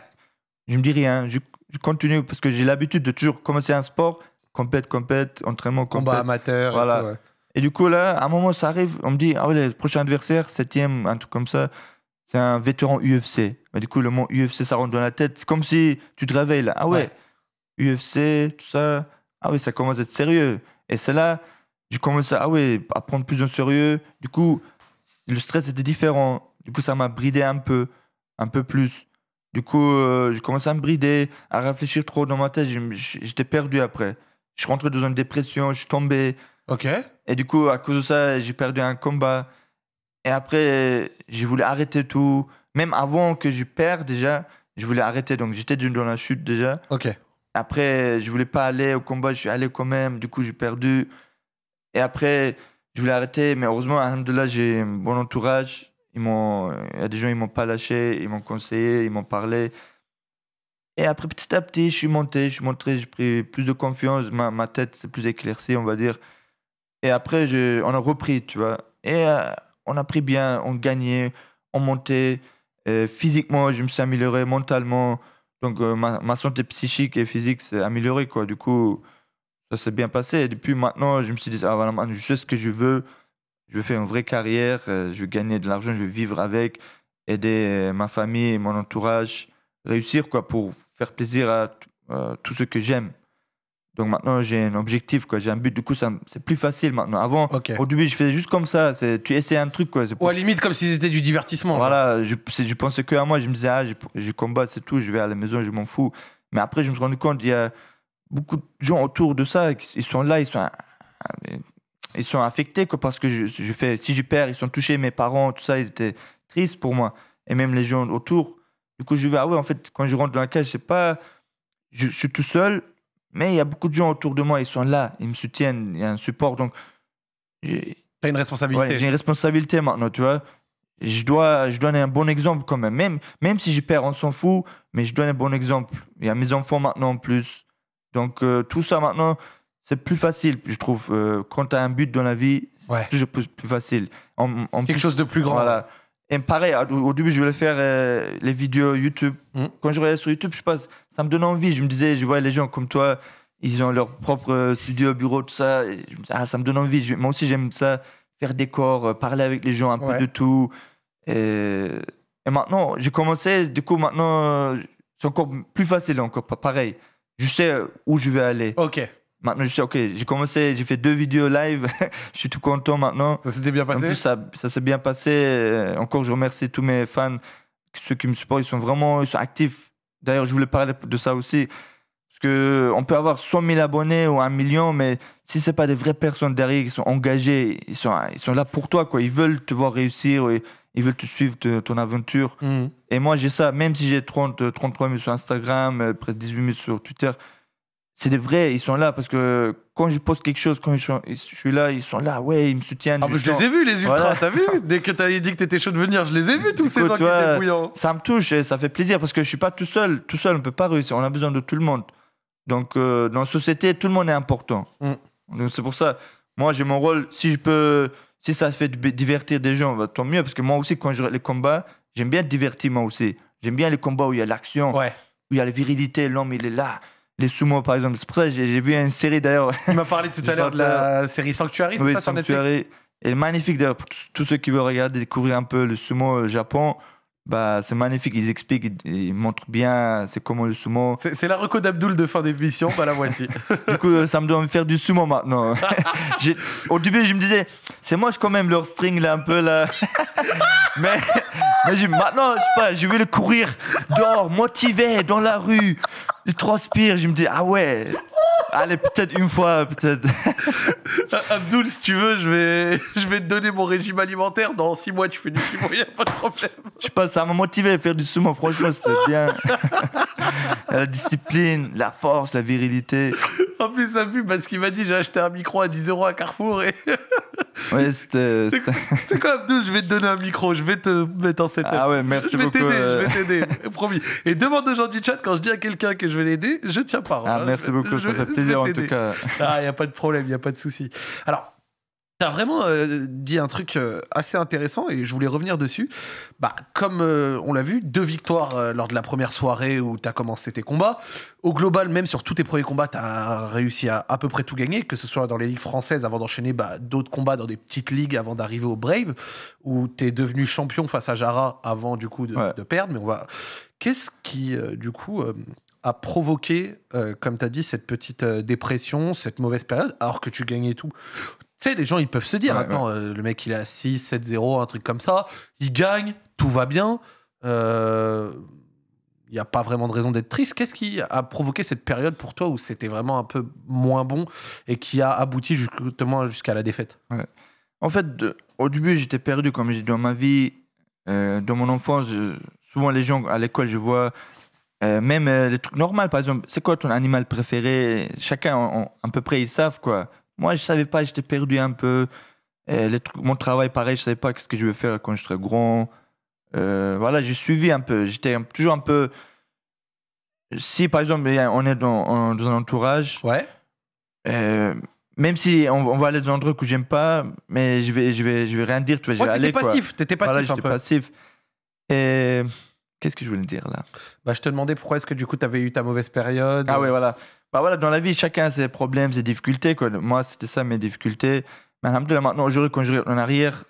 Je me dis rien. Je, continue parce que j'ai l'habitude de toujours commencer un sport, compète, compète, entraînement, Combat amateur. Voilà. Et, du coup, là, à un moment, ça arrive. On me dit, ah ouais, le prochain adversaire, septième, un truc comme ça, c'est un vétéran UFC. Mais du coup, le mot UFC, ça rentre dans la tête. C'est comme si tu te réveilles là. Ah ouais. ouais. UFC, tout ça. Ah oui, ça commence à être sérieux. Et c'est là, j'ai commencé à, ouais, à prendre plus en sérieux. Du coup, le stress était différent. Du coup, ça m'a bridé un peu, un peu plus. Du coup, je euh, j'ai commencé à me brider, à réfléchir trop dans ma tête. J'étais perdu après. Je suis rentré dans une dépression, je suis tombé. Ok. Et du coup, à cause de ça, j'ai perdu un combat. Et après, je voulais arrêter tout. Même avant que je perde déjà, je voulais arrêter. Donc, j'étais dans la chute déjà. Ok. Après, je voulais pas aller au combat, je suis allé quand même. Du coup, j'ai perdu. Et après, je voulais arrêter, mais heureusement, là j'ai un bon entourage. Ils m'ont, il y a des gens, ils m'ont pas lâché, ils m'ont conseillé, ils m'ont parlé. Et après, petit à petit, je suis monté, je suis monté, j'ai pris plus de confiance, ma, ma tête s'est plus éclaircie, on va dire. Et après, je, on a repris, tu vois. Et euh, on a pris bien, on gagnait, on montait. physiquement, je me suis amélioré, mentalement. Donc, euh, ma, ma, santé psychique et physique s'est améliorée, quoi. Du coup, ça s'est bien passé. Et depuis maintenant, je me suis dit, ah voilà, je sais ce que je veux. Je veux faire une vraie carrière, euh, je veux gagner de l'argent, je veux vivre avec, aider euh, ma famille, mon entourage, réussir quoi pour faire plaisir à euh, tout ce que j'aime. Donc maintenant, j'ai un objectif, quoi. j'ai un but. Du coup, c'est plus facile maintenant. Avant, au début, je faisais juste comme ça. Tu essayes un truc. Quoi. Ou à limite, comme si c'était du divertissement. Voilà, je, je, pensais que à moi. Je me disais, ah, je, je combat, c'est tout. Je vais à la maison, je m'en fous. Mais après, je me suis rendu compte, il y a beaucoup de gens autour de ça, ils sont là, ils sont, ah, ils sont affectés quoi, parce que je, je fais, si je perds, ils sont touchés, mes parents, tout ça, ils étaient tristes pour moi. Et même les gens autour. Du coup, je vais, ah ouais, en fait, quand je rentre dans la cage, sais pas, je, suis tout seul, mais il y a beaucoup de gens autour de moi, ils sont là, ils me soutiennent, il y a un support. Donc, T'as une responsabilité. j'ai une responsabilité maintenant, tu vois. Je dois, je donner un bon exemple quand même. Même, même si je perds, on s'en fout, mais je donne un bon exemple. Il y a mes enfants maintenant en plus. Donc euh, tout ça maintenant, c'est plus facile, je trouve. Euh, quand tu as un but dans la vie, c'est toujours plus, facile. En, Quelque chose de plus grand. Voilà. Et pareil, au début, je voulais faire euh, les vidéos YouTube. Mm. Quand je regardais sur YouTube, je passe, ça me donnait envie. Je me disais, je vois les gens comme toi, ils ont leur propre studio, bureau, tout ça. je me ah, ça me donne envie. moi aussi, j'aime ça, faire des corps, parler avec les gens, un peu de tout. Et, et maintenant, j'ai commencé, du coup, maintenant, c'est encore plus facile, encore pareil je sais euh, où je vais aller. Ok. Maintenant, je sais, ok, j'ai commencé, j'ai fait deux vidéos live, je suis tout content maintenant. Ça s'était bien passé En plus, ça, ça s'est bien passé. Euh, encore, je remercie tous mes fans, ceux qui me supportent, ils sont vraiment ils sont actifs. D'ailleurs, je voulais parler de ça aussi. Parce que euh, on peut avoir 100 000 abonnés ou un million, mais si ce n'est pas des vraies personnes derrière qui sont engagées, ils sont, ils sont là pour toi, quoi. ils veulent te voir réussir. Et, ils veulent te suivre de ton aventure. Mm. Et moi, j'ai ça, même si j'ai 30, 33 000 sur Instagram, euh, presque 18 000 sur Twitter, c'est des vrais, ils sont là parce que quand je poste quelque chose, quand je, suis là, ils sont là, ouais, ils me soutiennent. Ah, je, je les ai vus, les ultras, t'as vu Dès que t'as dit que t'étais chaud de venir, je les ai vus, tous ces gens qui étaient Ça me touche et ça fait plaisir parce que je suis pas tout seul. Tout seul, on peut pas réussir, on a besoin de tout le monde. Donc, euh, dans la société, tout le monde est important. Mm. Donc, c'est pour ça, moi, j'ai mon rôle. Si je peux si ça fait divertir des gens, bah, tant mieux. Parce que moi aussi, quand je les combats, j'aime bien divertir moi aussi. J'aime bien les combats où il y a l'action, où il y a la virilité, l'homme il est là. Les sumo par exemple, c'est pour ça que j'ai vu une série d'ailleurs. Il m'a parlé tout à l'heure de la série Sanctuary, c'est ça magnifique d'ailleurs pour tous ceux qui veulent regarder, découvrir un peu le sumo au Japon. Bah, c'est magnifique, ils expliquent, ils montrent bien c'est comment le sumo. C'est la reco d'Abdoul de fin d'émission, bah la voici. du coup, ça me donne faire du sumo maintenant. Au début, je me disais, c'est moche quand même leur string là un peu là. mais, mais maintenant, je sais je vais le courir dehors, motivé, dans la rue transpire. Je me dis, ah ouais. Allez, peut-être une fois, peut-être. Abdoul, si tu veux, je vais, je vais te donner mon régime alimentaire. Dans six mois, tu fais du sumo, il n'y a pas de problème. Je pense ça m'a motivé à faire du sumo. Franchement, c'était bien. la discipline, la force, la virilité. En plus, ça pue parce qu'il m'a dit j'ai acheté un micro à 10 euros à Carrefour. Et... ouais, c'était. C'est quoi, Abdoul Je vais te donner un micro, je vais te mettre en setup. Ah ouais, merci beaucoup. Je vais t'aider, je vais euh. t'aider, promis. Et demande aujourd'hui, chat quand je dis à quelqu'un que je vais l'aider, je tiens parole. Ah, merci beaucoup, je, ça fait plaisir en tout cas. Ah, il n'y a pas de problème, il n'y a pas de souci. Alors, tu as vraiment euh, dit un truc euh, assez intéressant et je voulais revenir dessus. Bah, comme euh, on l'a vu, deux victoires lors de la première soirée où tu as commencé tes combats. Au global, même sur tous tes premiers combats, tu as réussi à à peu près tout gagner, que ce soit dans les ligues françaises avant d'enchaîner bah, d'autres combats dans des petites ligues avant d'arriver au Brave, où tu es devenu champion face à Jara avant du coup de, de perdre. Mais on va. Qu'est-ce qui, du coup, a provoqué, euh, comme tu as dit, cette petite euh, dépression, cette mauvaise période, alors que tu gagnais tout. Tu sais, les gens, ils peuvent se dire, attends, euh, le mec, il est à 6, 7-0, un truc comme ça, il gagne, tout va bien, il n'y a pas vraiment de raison d'être triste. Qu'est-ce qui a provoqué cette période pour toi où c'était vraiment un peu moins bon et qui a abouti justement jusqu'à la défaite ouais. En fait, au début, j'étais perdu, comme j'ai dans ma vie, dans mon enfance, souvent les gens à l'école, je vois euh, même les euh, trucs normaux, par exemple, c'est quoi ton animal préféré Chacun, à peu près, ils savent quoi. Moi, je savais pas, j'étais perdu un peu. Euh, les trucs, mon travail, pareil, je savais pas ce que je vais faire quand je serai grand. voilà, j'ai suivi un peu. J'étais toujours un peu. Si par exemple, on est dans, un entourage. Ouais. même si on, va aller dans un truc où j'aime pas, mais je vais, je vais, je vais rien dire. Tu vois, ouais, vais étais passif, quoi. passif voilà, un peu. passif. Et Qu'est-ce que je voulais dire là bah, Je te demandais pourquoi est-ce que du coup tu avais eu ta mauvaise période. Ah euh? oui, voilà. Bah, voilà. Dans la vie, chacun a ses problèmes, ses difficultés. Quoi. Moi, c'était ça mes difficultés. Mais maintenant, aujourd'hui, quand je regarde en arrière,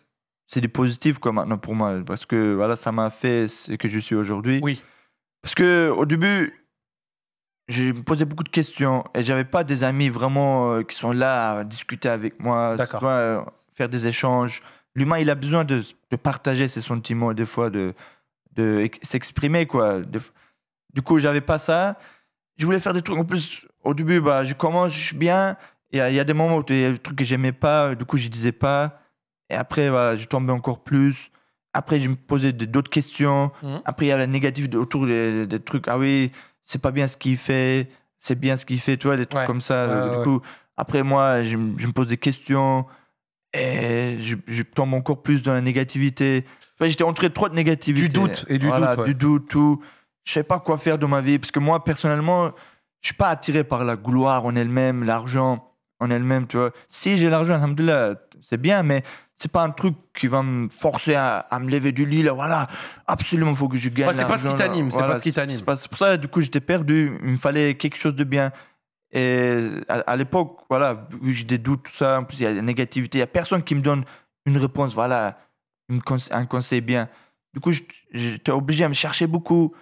c'est du positif quoi, maintenant pour moi. Parce que voilà, ça m'a fait ce que je suis aujourd'hui. Oui. Parce que au début, je me posais beaucoup de questions et j'avais pas des amis vraiment euh, qui sont là à discuter avec moi, vois, euh, faire des échanges. L'humain, il a besoin de, de partager ses sentiments des fois, de, de s'exprimer, quoi. Du coup, j'avais pas ça. Je voulais faire des trucs. En plus, au début, bah, je commence, je suis bien. Euh, il y, a des moments où il y a des trucs que j'aimais pas, du coup, je disais pas. Et après, bah, je tombais encore plus. Après, je me posais d'autres questions. Mmh. Après, il y a la négative autour des, trucs. Ah oui, c'est pas bien ce qu'il fait, c'est bien ce qu'il fait, tu vois, des trucs comme ça. du coup, après, moi, je, me pose des questions et je, tombe encore plus dans la négativité. j'étais entré trop de négativité. Du doute et du doute. Du doute, tout. Je sais pas quoi faire de ma vie parce que moi personnellement, je suis pas attiré par la gloire en elle-même, l'argent en elle-même, tu vois. Si j'ai l'argent, c'est bien, mais c'est pas un truc qui va me forcer à, me lever du lit là voilà absolument faut que je gagne c'est pas ce qui t'anime c'est pas ce qui t'anime c'est pour ça du coup j'étais perdu il me fallait quelque chose de bien et à, l'époque, voilà, j'ai des doutes, tout ça, en plus, il y a la négativité, il n'y a personne qui me donne une réponse, voilà, un conseil bien. Du coup, j'étais obligé à me chercher beaucoup.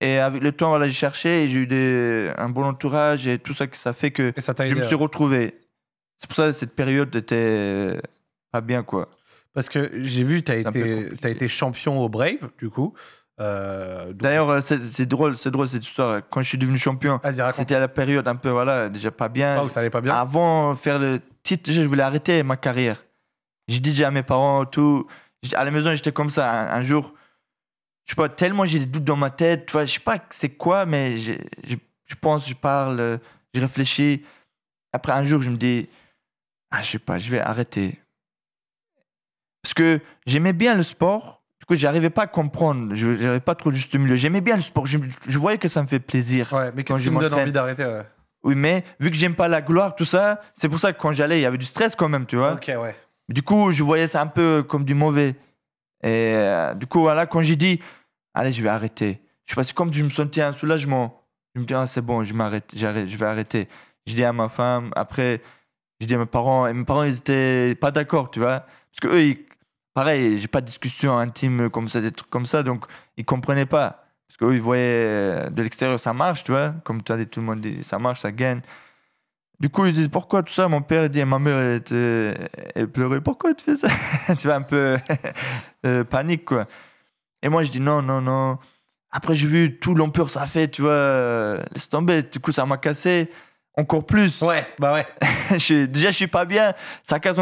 Et avec le temps, voilà, j'ai cherché et j'ai eu des, un bon entourage et tout ça, que ça fait que je me suis retrouvé. C'est pour ça que cette période était pas bien, quoi. Parce que j'ai vu, tu as, as été champion au Brave, du coup. Euh, D'ailleurs, euh, c'est drôle, c'est drôle cette histoire. Quand je suis devenu champion, c'était à la période un peu, voilà, déjà pas bien. ça ah, pas bien. Avant euh, faire le titre, je voulais arrêter ma carrière. J'ai dit déjà à mes parents, tout. À la maison, j'étais comme ça. Un, jour, je sais pas, tellement j'ai des doutes dans ma tête, tu je sais pas c'est quoi, mais je, pense, je parle, je réfléchis. Après, un jour, je me dis, ah, je sais pas, je vais arrêter. Parce que j'aimais bien le sport, j'arrivais pas à comprendre. Je pas trop le juste milieu. J'aimais bien le sport. Je, je, voyais que ça me fait plaisir. Ouais, mais qu'est-ce me donne envie d'arrêter Oui, mais vu que j'aime pas la gloire, tout ça, c'est pour ça que quand j'allais, il y avait du stress quand même, tu vois. Ok, ouais. Du coup, je voyais ça un peu comme du mauvais. Et euh, du coup, voilà, quand j'ai dit, allez, je vais arrêter. Je passé comme je me sentais un soulagement. Je me dis, ah, c'est bon, je m'arrête, j'arrête, je vais arrêter. Je dis à ma femme, après, je dis à mes parents, et mes parents, ils étaient pas d'accord, tu vois. Parce que eux, ils, pareil, j'ai pas de discussion intime comme ça, des trucs comme ça, donc ils comprenaient pas. Parce qu'eux, ils voyaient euh, de l'extérieur, ça marche, tu vois. Comme tu tout le monde dit, ça marche, ça gagne. Du coup, ils disent, pourquoi tout ça Mon père dit, ma mère, elle, était, euh, pleurait, pourquoi tu fais ça Tu vas un peu euh, panique, quoi. Et moi, je dis, non, non, non. Après, j'ai vu tout l'ampleur ça fait, tu vois, laisse tomber. Du coup, ça m'a cassé encore plus. Ouais, bah ouais. je, déjà, je suis pas bien. casse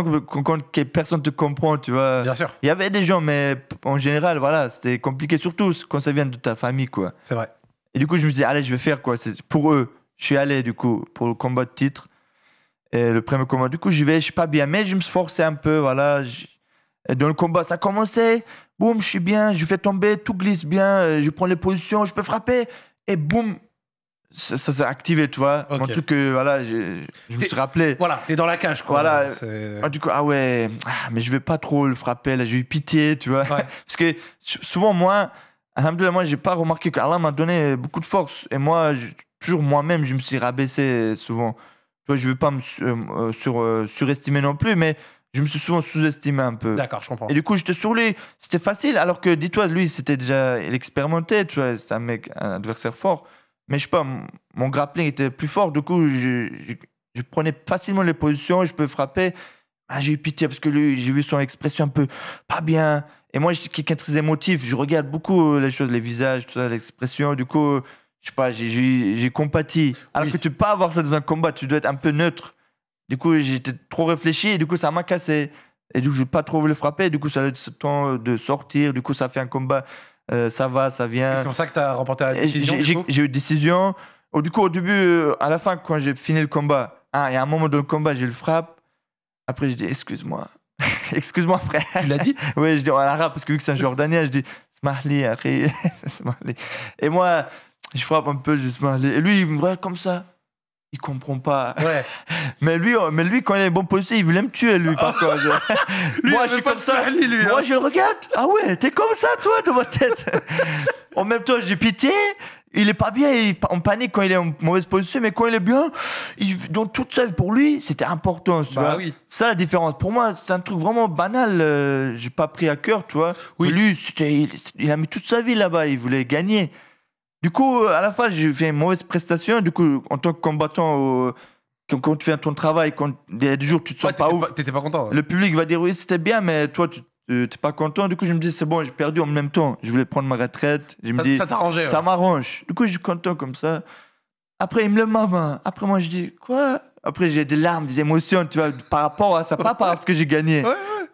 quand que personne te comprend, tu vois. Bien sûr. Il y avait des gens, mais en général, voilà, c'était compliqué, surtout quand ça vient de ta famille, quoi. C'est vrai. Et du coup, je me dis, allez, je vais faire quoi. C'est pour eux. Je suis allé, du coup, pour le combat de titre. Et le premier combat, du coup, je vais, je suis pas bien, mais je me suis forcé un peu, voilà. Et dans le combat, ça commençait. Boum, je suis bien, je fais tomber, tout glisse bien, euh, je prends les positions, je peux frapper. Et boum, ça, s'est activé, tu vois. en tout cas voilà, je, me suis rappelé. Voilà, t'es dans la cage, quoi. Voilà. Ah, du coup, ah ouais, ah, mais je vais pas trop le frapper, là, j'ai eu pitié, tu vois. Parce que souvent, moi, Alhamdoulilah, moi, j'ai pas remarqué qu'Allah m'a donné beaucoup de force. Et moi, toujours moi-même, je me suis rabaissé souvent. Tu vois, je veux pas me euh, euh, sur, euh, surestimer non plus, mais je me suis souvent sous-estimé un peu. D'accord, je comprends. Et du coup, j'étais sur lui. C'était facile, alors que, dis-toi, lui, c'était déjà, il expérimentait, tu vois, c'était un mec, un adversaire fort. Mais je sais pas, mon grappling était plus fort. Du coup, je, prenais facilement les positions, je peux frapper. Ah, j'ai eu pitié parce que j'ai vu son expression un peu pas bien. Et moi, je suis quelqu'un très émotif. Je regarde beaucoup euh, les choses, les visages, tout ça, l'expression. Du coup, euh, je sais pas, j'ai compati. Alors que tu peux pas avoir ça dans un combat, tu dois être un peu neutre. Du coup, j'étais trop réfléchi du coup, ça m'a cassé. Et du coup, je n'ai pas trop voulu frapper. du coup, ça a eu ce temps de sortir. Du coup, ça fait un combat euh, ça va, ça vient. C'est pour ça que tu as remporté la décision J'ai eu décision. du coup, au début, euh, à la fin, quand j'ai fini le combat, hein, il y a un moment dans le combat, je le frappe. Après, je dis, excuse-moi. excuse-moi, frère. Tu l'as dit Oui, je dis en arabe, parce que vu que c'est un Jordanien, je dis, Smahli, Smahli. Et moi, je frappe un peu, je dis, Smahli. Et lui, il me regarde comme ça il comprend pas. Ouais. Mais lui, euh, mais lui quand il est bon posé, il voulait me tuer, lui, par contre. moi, je suis comme ça. lui, moi, hein. je le regarde. Ah ouais, t'es comme ça, toi, dans ma tête. en même temps, j'ai pitié. Il est pas bien, il, on panique quand il est en mauvaise position, mais quand il est bien, il, toute seule pour lui, c'était important. c'est bah oui. Ça, la différence. Pour moi, c'est un truc vraiment banal. Euh, j'ai pas pris à cœur, tu vois. Oui. Mais lui, il, il a mis toute sa vie là-bas, il voulait gagner. Du coup, euh, à la fin, j'ai fait une mauvaise prestation. Du coup, en tant que combattant, euh, quand, tu fais ton travail, il y a des jours, tu te sens pas ouf. T'étais pas content. Le public va dire oui, c'était bien, mais toi, tu t'es pas content. Du coup, je me dis c'est bon, j'ai perdu en même temps. Je voulais prendre ma retraite. Je me ça, ça t'arrangeait. Ça m'arrange. Du coup, je suis content comme ça. Après, il me le maman. Après, moi, je dis quoi Après, j'ai des larmes, des émotions, tu vois, par rapport à ça, pas parce que j'ai gagné.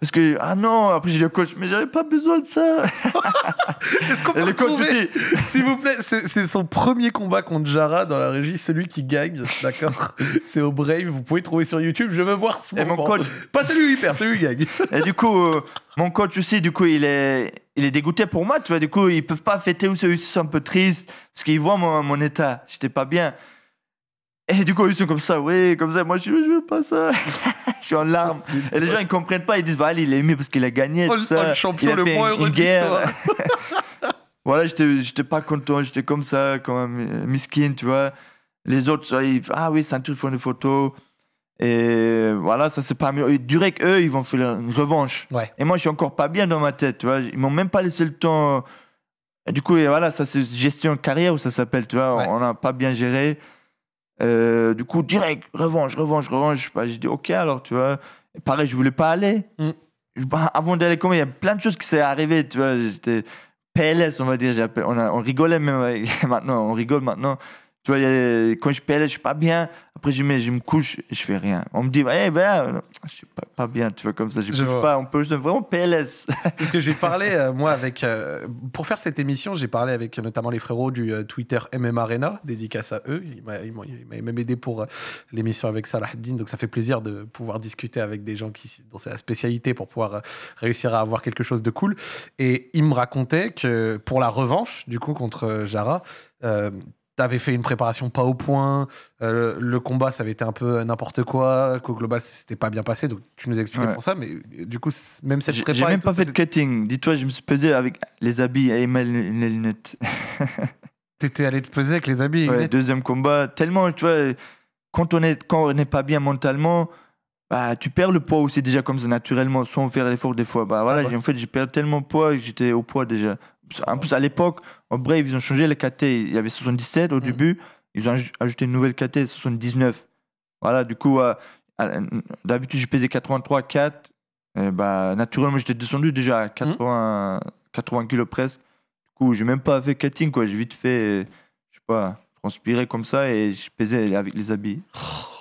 Parce que, ah non, après j'ai dit au coach, mais j'avais pas besoin de ça. Est-ce qu'on peut le S'il vous plaît, c'est son premier combat contre Jara dans la régie, celui qui gagne, d'accord C'est au Brave, vous pouvez trouver sur YouTube, je veux voir ce Et mon coach. Pas celui hyper perd, celui qui gagne. Et du coup, euh, mon coach aussi, du coup, il est, il est dégoûté pour moi, tu vois. Du coup, ils peuvent pas fêter ou c'est sont un peu triste, parce qu'ils voient mon, mon état, j'étais pas bien. Et du coup, ils sont comme ça, oui, comme ça. Moi, je, veux pas ça. je suis en larmes. Et les gens, ils comprennent pas. Ils disent, bah, allez, il est aimé parce qu'il a gagné. Oh, le champion il a le moins heureux Voilà, j'étais pas content. J'étais comme ça, comme un miskin, tu vois. Les autres, ah oui, c'est un truc, font des photos. Et voilà, ça, c'est pas mieux. Duré qu'eux, ils vont faire une revanche. Et moi, je suis encore pas bien dans ma tête, tu vois. Ils m'ont même pas laissé le temps. du coup, et voilà, ça, c'est gestion de carrière, Ou ça s'appelle, tu vois. On n'a pas bien géré. Euh, du coup, direct, revanche, revanche, revanche. Bah, je dis ok, alors, tu vois. pareil, je voulais pas aller. Mm. Bah, avant d'aller comment il y a plein de choses qui s'est arrivé, tu vois. J'étais PLS, on va dire. On, rigolait même maintenant, on rigole maintenant. Tu vois, quand je PLS, je suis pas bien présumé, je me couche, je fais rien. On me dit, eh ben, je suis pas, bien, tu vois, comme ça, je, ne pas, on peut, je vraiment PLS. Parce que j'ai parlé, euh, moi, avec, euh, pour faire cette émission, j'ai parlé avec notamment les frérots du euh, Twitter MM Arena, dédicace à eux. Ils m'avaient même aidé pour l'émission avec Salah donc ça fait plaisir de pouvoir discuter avec des gens qui, dont c'est la spécialité pour pouvoir réussir à avoir quelque chose de cool. Et il me racontait que pour la revanche, du coup, contre Jara, t'avais fait une préparation pas au point, euh, le combat ça avait été un peu n'importe quoi, qu'au global c'était pas bien passé, donc tu nous expliquais pour ça, mais euh, du coup même cette préparation. J'ai même pas fait de cutting, dis-toi je me suis pesé avec les habits et les lunettes. T'étais allé te peser avec les habits ouais, deuxième combat, tellement tu vois, quand on est, quand on n'est pas bien mentalement, bah, tu perds le poids aussi déjà comme ça naturellement sans faire l'effort des fois. Bah voilà, ah bah. en fait j'ai perdu tellement de poids que j'étais au poids déjà. En ah plus à l'époque... En bref, ils ont changé les KT. Il y avait 77 au mm. début. Ils ont ajouté une nouvelle KT, 79. Voilà, du coup, euh, d'habitude, je pesais 83, 4. Et bah, naturellement, j'étais descendu déjà à 80, mm. kg kilos presque. Du coup, j'ai même pas fait cutting, quoi. J'ai vite fait, je sais pas, transpirer comme ça et je pesais avec les habits. Oh.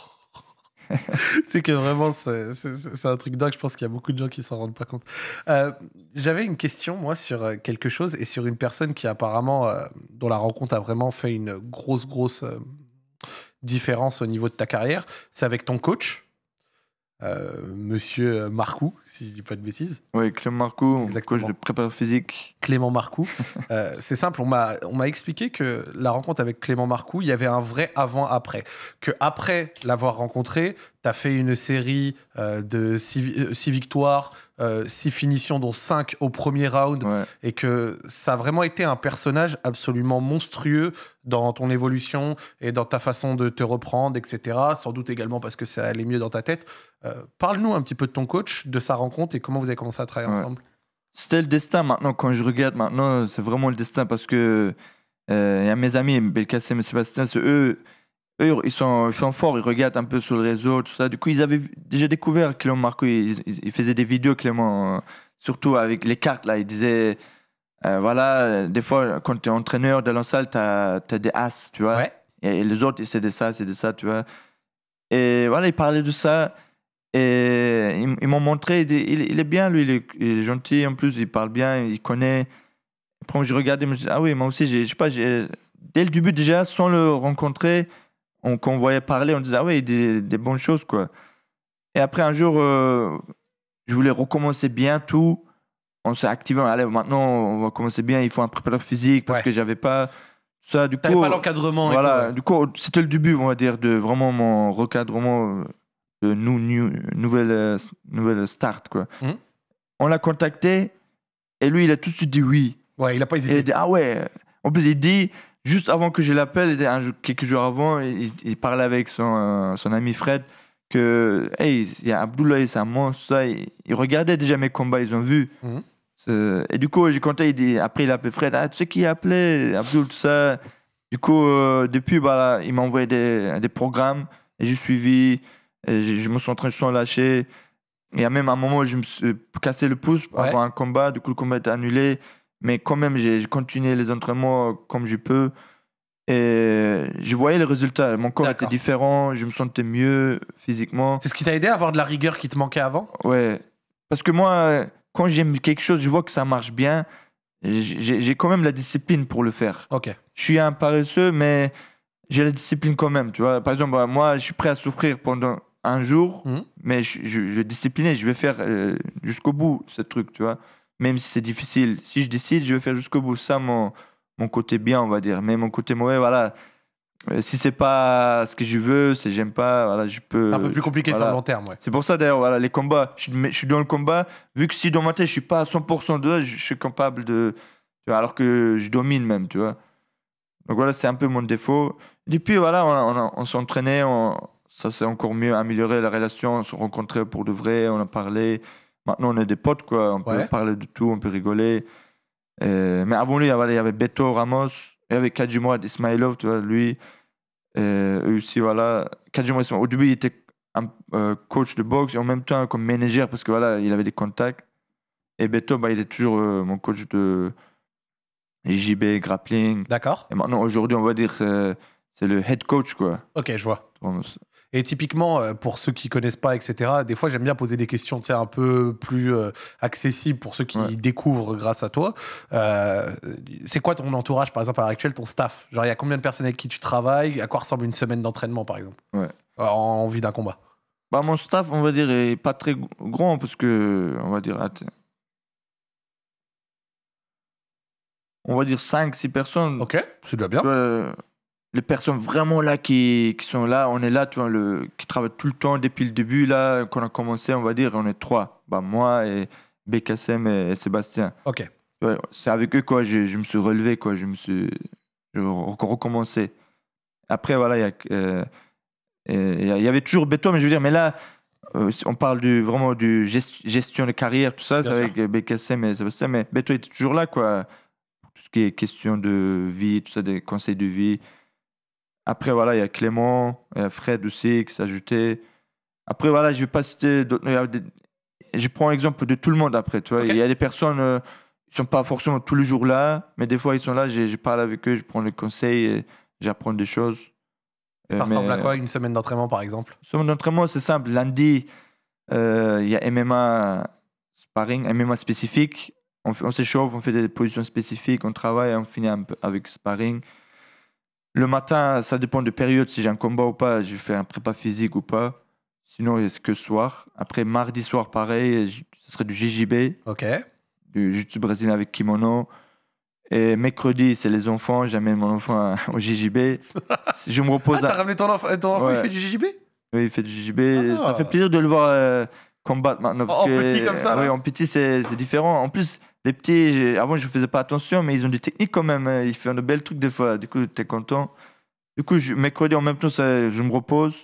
c'est que vraiment, c'est un truc dingue. Je pense qu'il y a beaucoup de gens qui s'en rendent pas compte. Euh, j'avais une question, moi, sur euh, quelque chose et sur une personne qui apparemment, euh, dont la rencontre a vraiment fait une grosse, grosse différence au niveau de ta carrière. C'est avec ton coach. Euh, monsieur euh, Marcou si je dis pas de bêtises. Oui, Clément Marcoux, coach de prépa physique. Clément Marcou euh, c'est simple, on m'a expliqué que la rencontre avec Clément Marcou il y avait un vrai avant-après. Que après l'avoir rencontré, tu as fait une série de six victoires, euh, six finitions, dont 5 au premier round, et que ça a vraiment été un personnage absolument monstrueux dans ton évolution et dans ta façon de te reprendre, etc. Sans doute également parce que ça allait mieux dans ta tête. Euh, parle-nous un petit peu de ton coach, de sa rencontre et comment vous avez commencé à travailler ensemble. C'était le destin maintenant, quand je regarde maintenant, c'est vraiment le destin parce que euh, y a mes amis, Belkacem et Sébastien, c'est eux eux, ils sont, ils sont forts, ils regardent un peu sur le réseau, tout ça. Du coup, ils avaient déjà découvert Clément Marco, ils, faisait faisaient des vidéos, Clément, euh, surtout avec les cartes, là. Ils disaient, euh, voilà, des fois, quand tu es entraîneur de salle, tu as, des as, tu vois. Et, les autres, c'est de ça, c'est de ça, tu vois. Et voilà, ils parlaient de ça. Et ils, m'ont montré, il, est bien, lui, il est, gentil, en plus, il parle bien, il connaît. Après, je regardais, je me dis, ah oui, moi aussi, je sais pas, dès le début, déjà, sans le rencontrer, on, qu'on voyait parler, on disait, ah ouais, des, des bonnes choses, quoi. Et après, un jour, euh, je voulais recommencer bien tout. On s'est activé, Allez, maintenant, on va commencer bien, il faut un préparateur physique, parce que j'avais pas ça. Du T'avais pas l'encadrement. Voilà, du coup, c'était le début, on va dire, de vraiment mon recadrement euh, de nous nouvelle, euh, nouvelle start, quoi. Mmh. On l'a contacté, et lui, il a tout de suite dit oui. Ouais, il a pas hésité. Il a dit, ah ouais. En plus, il dit, juste avant que je l'appelle, quelques jours avant, il, parlait avec son, euh, son, ami Fred que, hey, il y a c'est un monstre, ça. Il, regardait déjà mes combats, ils ont vu. Mhm. Et du coup, j'ai compté, il après, il a appelé Fred, ah, tu sais qui appelait Abdoul, tout ça. Du coup, euh, depuis, bah, il m'a envoyé des, des, programmes et j'ai suivi. je, me suis en train de se lâcher. Il y a même un moment où je me suis cassé le pouce pour avoir un combat. Du coup, le combat était annulé. Mais quand même, j'ai continué les entraînements comme je peux. Et je voyais le résultat. Mon corps était différent, je me sentais mieux physiquement. C'est ce qui t'a aidé à avoir de la rigueur qui te manquait avant Ouais. Parce que moi, quand j'aime quelque chose, je vois que ça marche bien. J'ai quand même la discipline pour le faire. Ok. Je suis un paresseux, mais j'ai la discipline quand même. Tu vois, par exemple, bah, moi, je suis prêt à souffrir pendant un jour, mhm. mais je, je, je, vais discipliner, je vais faire euh, jusqu'au bout ce truc, tu vois même si c'est difficile. Si je décide, je vais faire jusqu'au bout. Ça, mon, mon côté bien, on va dire. Mais mon côté mauvais, voilà. Euh, si c'est pas ce que je veux, si j'aime pas, voilà, je peux. C'est un peu plus compliqué sur le long terme, ouais. C'est pour ça d'ailleurs, voilà, les combats. Je, suis dans le combat. Vu que si dans ma tête, je suis pas à 100% de là, je, suis capable de. Tu vois, alors que je domine même, tu vois. Donc voilà, c'est un peu mon défaut. Depuis, voilà, on, on, on ça c'est encore mieux améliorer la relation, on se rencontrait pour de vrai, on a parlé. Maintenant, on est des potes, quoi. On peut parler de tout, on peut rigoler. mais avant lui, il y avait Beto Ramos, il y avait Kajimouad Ismailov, tu vois, lui. eux aussi, voilà. Kajimouad Ismailov, au début, il était un euh, coach de boxe et en même temps comme manager parce que voilà, il avait des contacts. Et Beto, bah, il est toujours euh, mon coach de JB, grappling. D'accord. Et maintenant, aujourd'hui, on va dire c'est le head coach, quoi. Ok, je vois. Et typiquement, euh, pour ceux qui connaissent pas, etc., des fois, j'aime bien poser des questions un peu plus accessible euh, accessibles pour ceux qui découvrent grâce à toi. Euh, c'est quoi ton entourage, par exemple, à l'heure actuelle, ton staff Genre, il y a combien de personnes avec qui tu travailles À quoi ressemble une semaine d'entraînement, par exemple En vue d'un combat bah, Mon staff, on va dire, est pas très grand hein, parce que, on va dire, on va dire 5-6 personnes. Ok, c'est déjà bien les personnes vraiment là qui, qui, sont là, on est là, tu vois, le, qui travaillent tout le temps depuis le début, là, qu'on a commencé, on va dire, on est trois. Bah, moi et BKSM et Sébastien. Ok. C'est avec eux, quoi, je, je, me suis relevé, quoi, je me suis je recommencé. Après, voilà, euh, il y, avait toujours Beto, mais je veux dire, mais là, euh, on parle du, vraiment du gestion de carrière, tout ça, avec BKSM et Sébastien, mais Beto était toujours là, quoi, pour tout ce qui est question de vie, tout ça, des conseils de vie. Après, voilà, il y a Clément, il y a Fred aussi qui s'est ajouté. Après, voilà, je vais pas citer euh, Je prends l'exemple de tout le monde après, tu vois. Il y a des personnes euh, qui ne sont pas forcément tous les jours là, mais des fois, ils sont là, je, parle avec eux, je prends des conseils, j'apprends des choses. Ça euh, ressemble à quoi une semaine d'entraînement, par exemple Une semaine d'entraînement, c'est simple. Lundi, il y a MMA sparring, MMA spécifique. On, on s'échauffe, on fait des positions spécifiques, on travaille, on finit un peu avec sparring. Le matin, ça dépend de période, si j'ai un combat ou pas, je fais un prépa physique ou pas. Sinon, c'est que soir. Après, mardi soir, pareil, ce serait du JJB. Ok. Du Jiu-Jitsu brésilien avec kimono. Et mercredi, c'est les enfants, j'amène mon enfant au JJB. je me repose. Ah, t'as ramené ton enfant, ton enfant il fait du JJB Oui, il fait du JJB. Ah. Ça fait plaisir de le voir euh, combattre maintenant. Oh, en petit comme ça Oui, en petit, c'est différent. En plus, les petits, avant je ne faisais pas attention, mais ils ont des techniques quand même. Hein. Ils font de belles trucs des fois. Du coup, tu es content. Du coup, je, mercredi en même temps, ça, je me repose.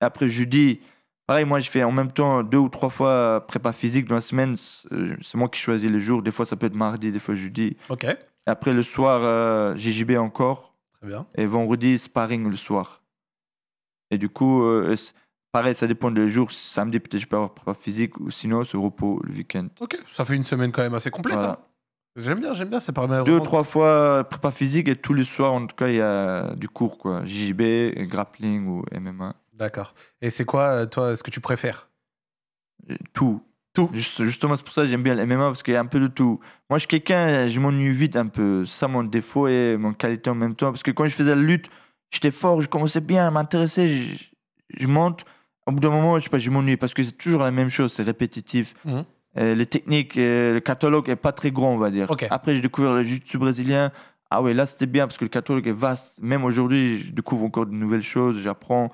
Après, jeudi, pareil, moi je fais en même temps deux ou trois fois prépa physique dans la semaine. Euh, c'est moi qui choisis les jours. Des fois, ça peut être mardi, des fois jeudi. Ok. Après, le soir, euh, encore. Très bien. Et vendredi, sparring le soir. Et du coup, euh, Pareil, ça dépend des jours. Samedi, peut-être je peux avoir prépa physique ou sinon ce repos le week-end. Ok, ça fait une semaine quand même assez complète. Hein. J'aime bien, j'aime bien, pas mal. Deux, trois fois prépa physique et tous les soirs, en tout cas, il y a du cours, quoi. JJB, grappling ou MMA. D'accord. Et c'est quoi, euh, toi, ce que tu préfères Tout. Tout Justement, c'est pour ça que j'aime bien le MMA parce qu'il y a un peu de tout. Moi, je suis quelqu'un, je m'ennuie vite un peu. Ça, mon défaut et mon qualité en même temps. Parce que quand je faisais la lutte, j'étais fort, je commençais bien à m'intéresser, je monte au bout d'un moment, je sais pas, je m'ennuie parce que c'est toujours la même chose, c'est répétitif. Mhm. Euh, les techniques, euh, le catalogue est pas très grand, on va dire. Après, j'ai découvert le jiu-jitsu brésilien. Ah ouais, là c'était bien parce que le catalogue est vaste. Même aujourd'hui, je découvre encore de nouvelles choses, j'apprends.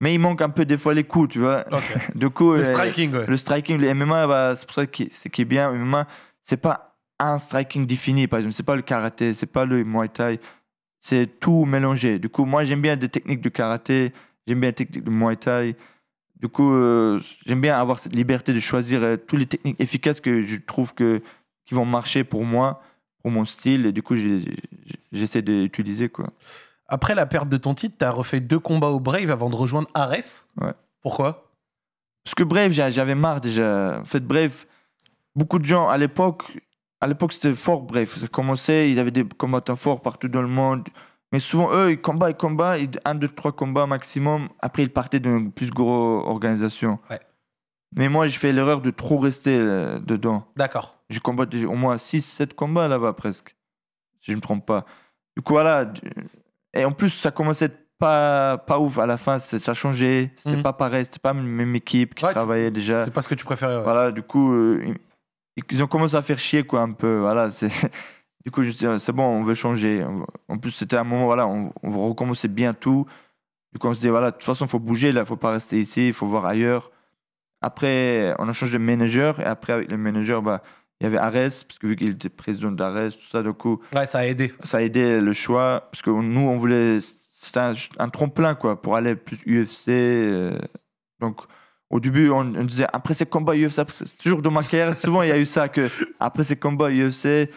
Mais il manque un peu des fois les coups, tu vois. du coup, le euh, striking, ouais. le striking, le MMA, bah, c'est pour ça que ce qui est bien, le MMA, c'est pas un striking défini, par exemple, c'est pas le karaté, c'est pas le muay thai, c'est tout mélangé. Du coup, moi j'aime bien des techniques de karaté, j'aime bien les techniques de muay thai. Du coup, euh, j'aime bien avoir cette liberté de choisir euh, toutes les techniques efficaces que je trouve que, qui vont marcher pour moi, pour mon style. Et du coup, j'essaie d'utiliser. quoi. Après la perte de ton titre, tu as refait deux combats au Brave avant de rejoindre Ares. Pourquoi Parce que Brave, j'avais marre déjà. En fait, Brave, beaucoup de gens à l'époque, à l'époque c'était fort Brave. Ça commençait, ils avaient des combattants forts partout dans le monde. Mais souvent, eux, ils combattent, ils combattent, ils, un, deux, trois combats maximum. Après, ils partaient d'une plus grosse organisation. Mais moi, j'ai fait l'erreur de trop rester euh, dedans. D'accord. J'ai combattu au moins 6, 7 combats là-bas presque, si je ne me trompe pas. Du coup, voilà. Euh, et en plus, ça commençait à être pas, pas ouf à la fin, ça changeait. C'était n'était mhm. pas pareil, c'était pas la même équipe qui travaillait déjà. C'est pas ce que tu préférais. Voilà, du coup, euh, ils ont commencé à faire chier, quoi, un peu. Voilà, c'est. Du coup, je dis, c'est bon, on veut changer. En plus, c'était un moment, voilà, on, on recommençait bien tout. Du coup, on se dit, voilà, de toute façon, il faut bouger, là, il faut pas rester ici, il faut voir ailleurs. Après, on a changé de manager, et après, avec le manager, bah, il y avait Ares, parce que vu qu'il était président d'Ares, tout ça, du coup. Ouais, ça a aidé. Ça a aidé le choix, parce que nous, on voulait. C'était un, tremplin, quoi, pour aller plus UFC. Euh, donc, au début, on, disait, après ces combats UFC, c'est toujours dans ma carrière, souvent, il y a eu ça, que après ces combats UFC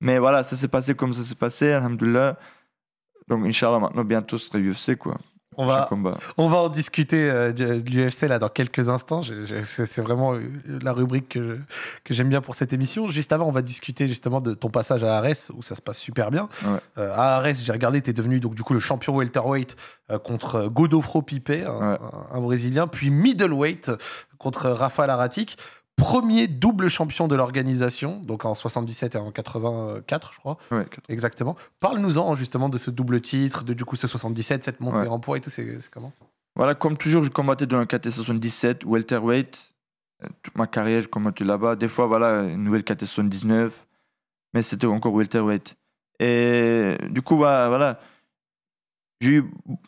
mais voilà, ça s'est passé comme ça s'est passé, Alhamdulillah. Donc, Inch'Allah, maintenant, bientôt, ce sera UFC, quoi. On va, on va en discuter euh, de, l'UFC là dans quelques instants. C'est vraiment euh, la rubrique que, j'aime bien pour cette émission. Juste avant, on va discuter justement de ton passage à Arès, où ça se passe super bien. Euh, à Ares, j'ai regardé, tu es devenu donc du coup le champion welterweight contre Godofro Pipe, un, Brésilien, puis middleweight contre Rafael Aratic premier double champion de l'organisation, donc en 77 et en 84, je crois. exactement. Parle-nous-en justement de ce double titre, de du coup ce 77, cette montée en poids et tout, c'est comment Voilà, comme toujours, je combattais dans le KT 77, welterweight. Euh, toute ma carrière, je combattais là-bas. Des fois, voilà, une nouvelle KT 79, mais c'était encore welterweight. Et du coup, bah, voilà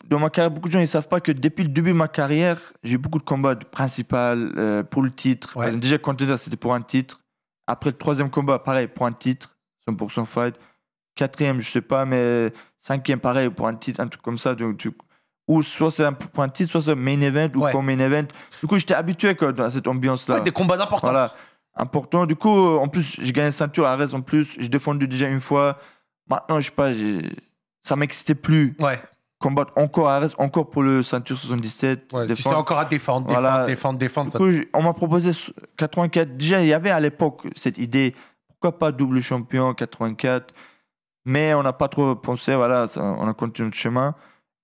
dans ma carrière, beaucoup de gens ne savent pas que depuis le début de ma carrière, j'ai eu beaucoup de combats principaux euh, pour le titre. Ouais. Déjà, Contender, c'était pour un titre. Après le troisième combat, pareil, pour un titre, 100% fight. Quatrième, je sais pas, mais cinquième, pareil, pour un titre, un truc comme ça. Donc, Ou soit c'est pour un titre, soit c'est main event ou pour main event. Du coup, j'étais habitué quoi, à cette ambiance-là. des combats d'importance. Voilà, important. Du coup, euh, en plus, j'ai gagné ceinture à raison en plus. J'ai défendu déjà une fois. Maintenant, je sais pas, ça m'excitait plus. Ouais combattre encore encore pour le ceinture 77. tu sais encore à défendre, défendre, défendre, Du coup, on m'a proposé 84. Déjà, il y avait à l'époque cette idée, pourquoi pas double champion 84 mais on n'a pas trop pensé, voilà, on a continué notre chemin.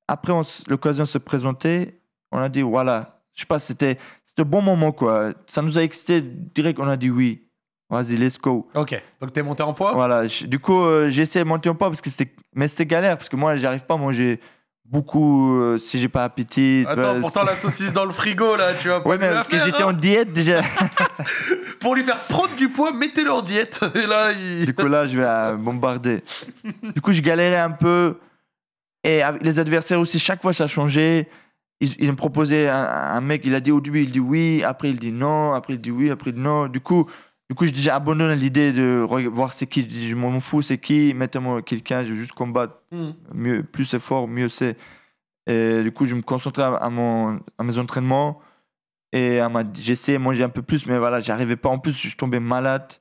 Après, l'occasion se présentée. on a dit, voilà, je sais pas, c'était le bon moment, quoi. Ça nous a excité direct, on a dit oui. Vas-y, let's go. Ok, donc tu es monté en poids Voilà, du coup, euh, j'ai essayé de monter en poids, parce que c'était, mais c'était galère, parce que moi, j'arrive pas à manger beaucoup euh, si j'ai pas appétit. Attends, pourtant la saucisse dans le frigo là, tu vois. Ouais, mais parce que j'étais hein. en diète déjà. Pour lui faire prendre du poids, mettez-le en diète. Et là, Du coup, là, je vais bombarder. du coup, je galérais un peu. Et avec les adversaires aussi, chaque fois, ça changeait. Ils, ils me proposaient un, un, mec, il a dit au début, il dit oui, après il dit non, après il dit oui, après il dit non. Du coup, du coup, je déjà abandonné l'idée de voir c'est qui. Je m'en fous, c'est qui. Mettez-moi quelqu'un, je vais juste combattre. Mm. Mieux, plus c'est fort, mieux c'est. Et du coup, je me concentrais à, mon, à mes entraînements et à ma, j'essayais de manger un peu plus, mais voilà, j'arrivais pas. En plus, je tombais malade.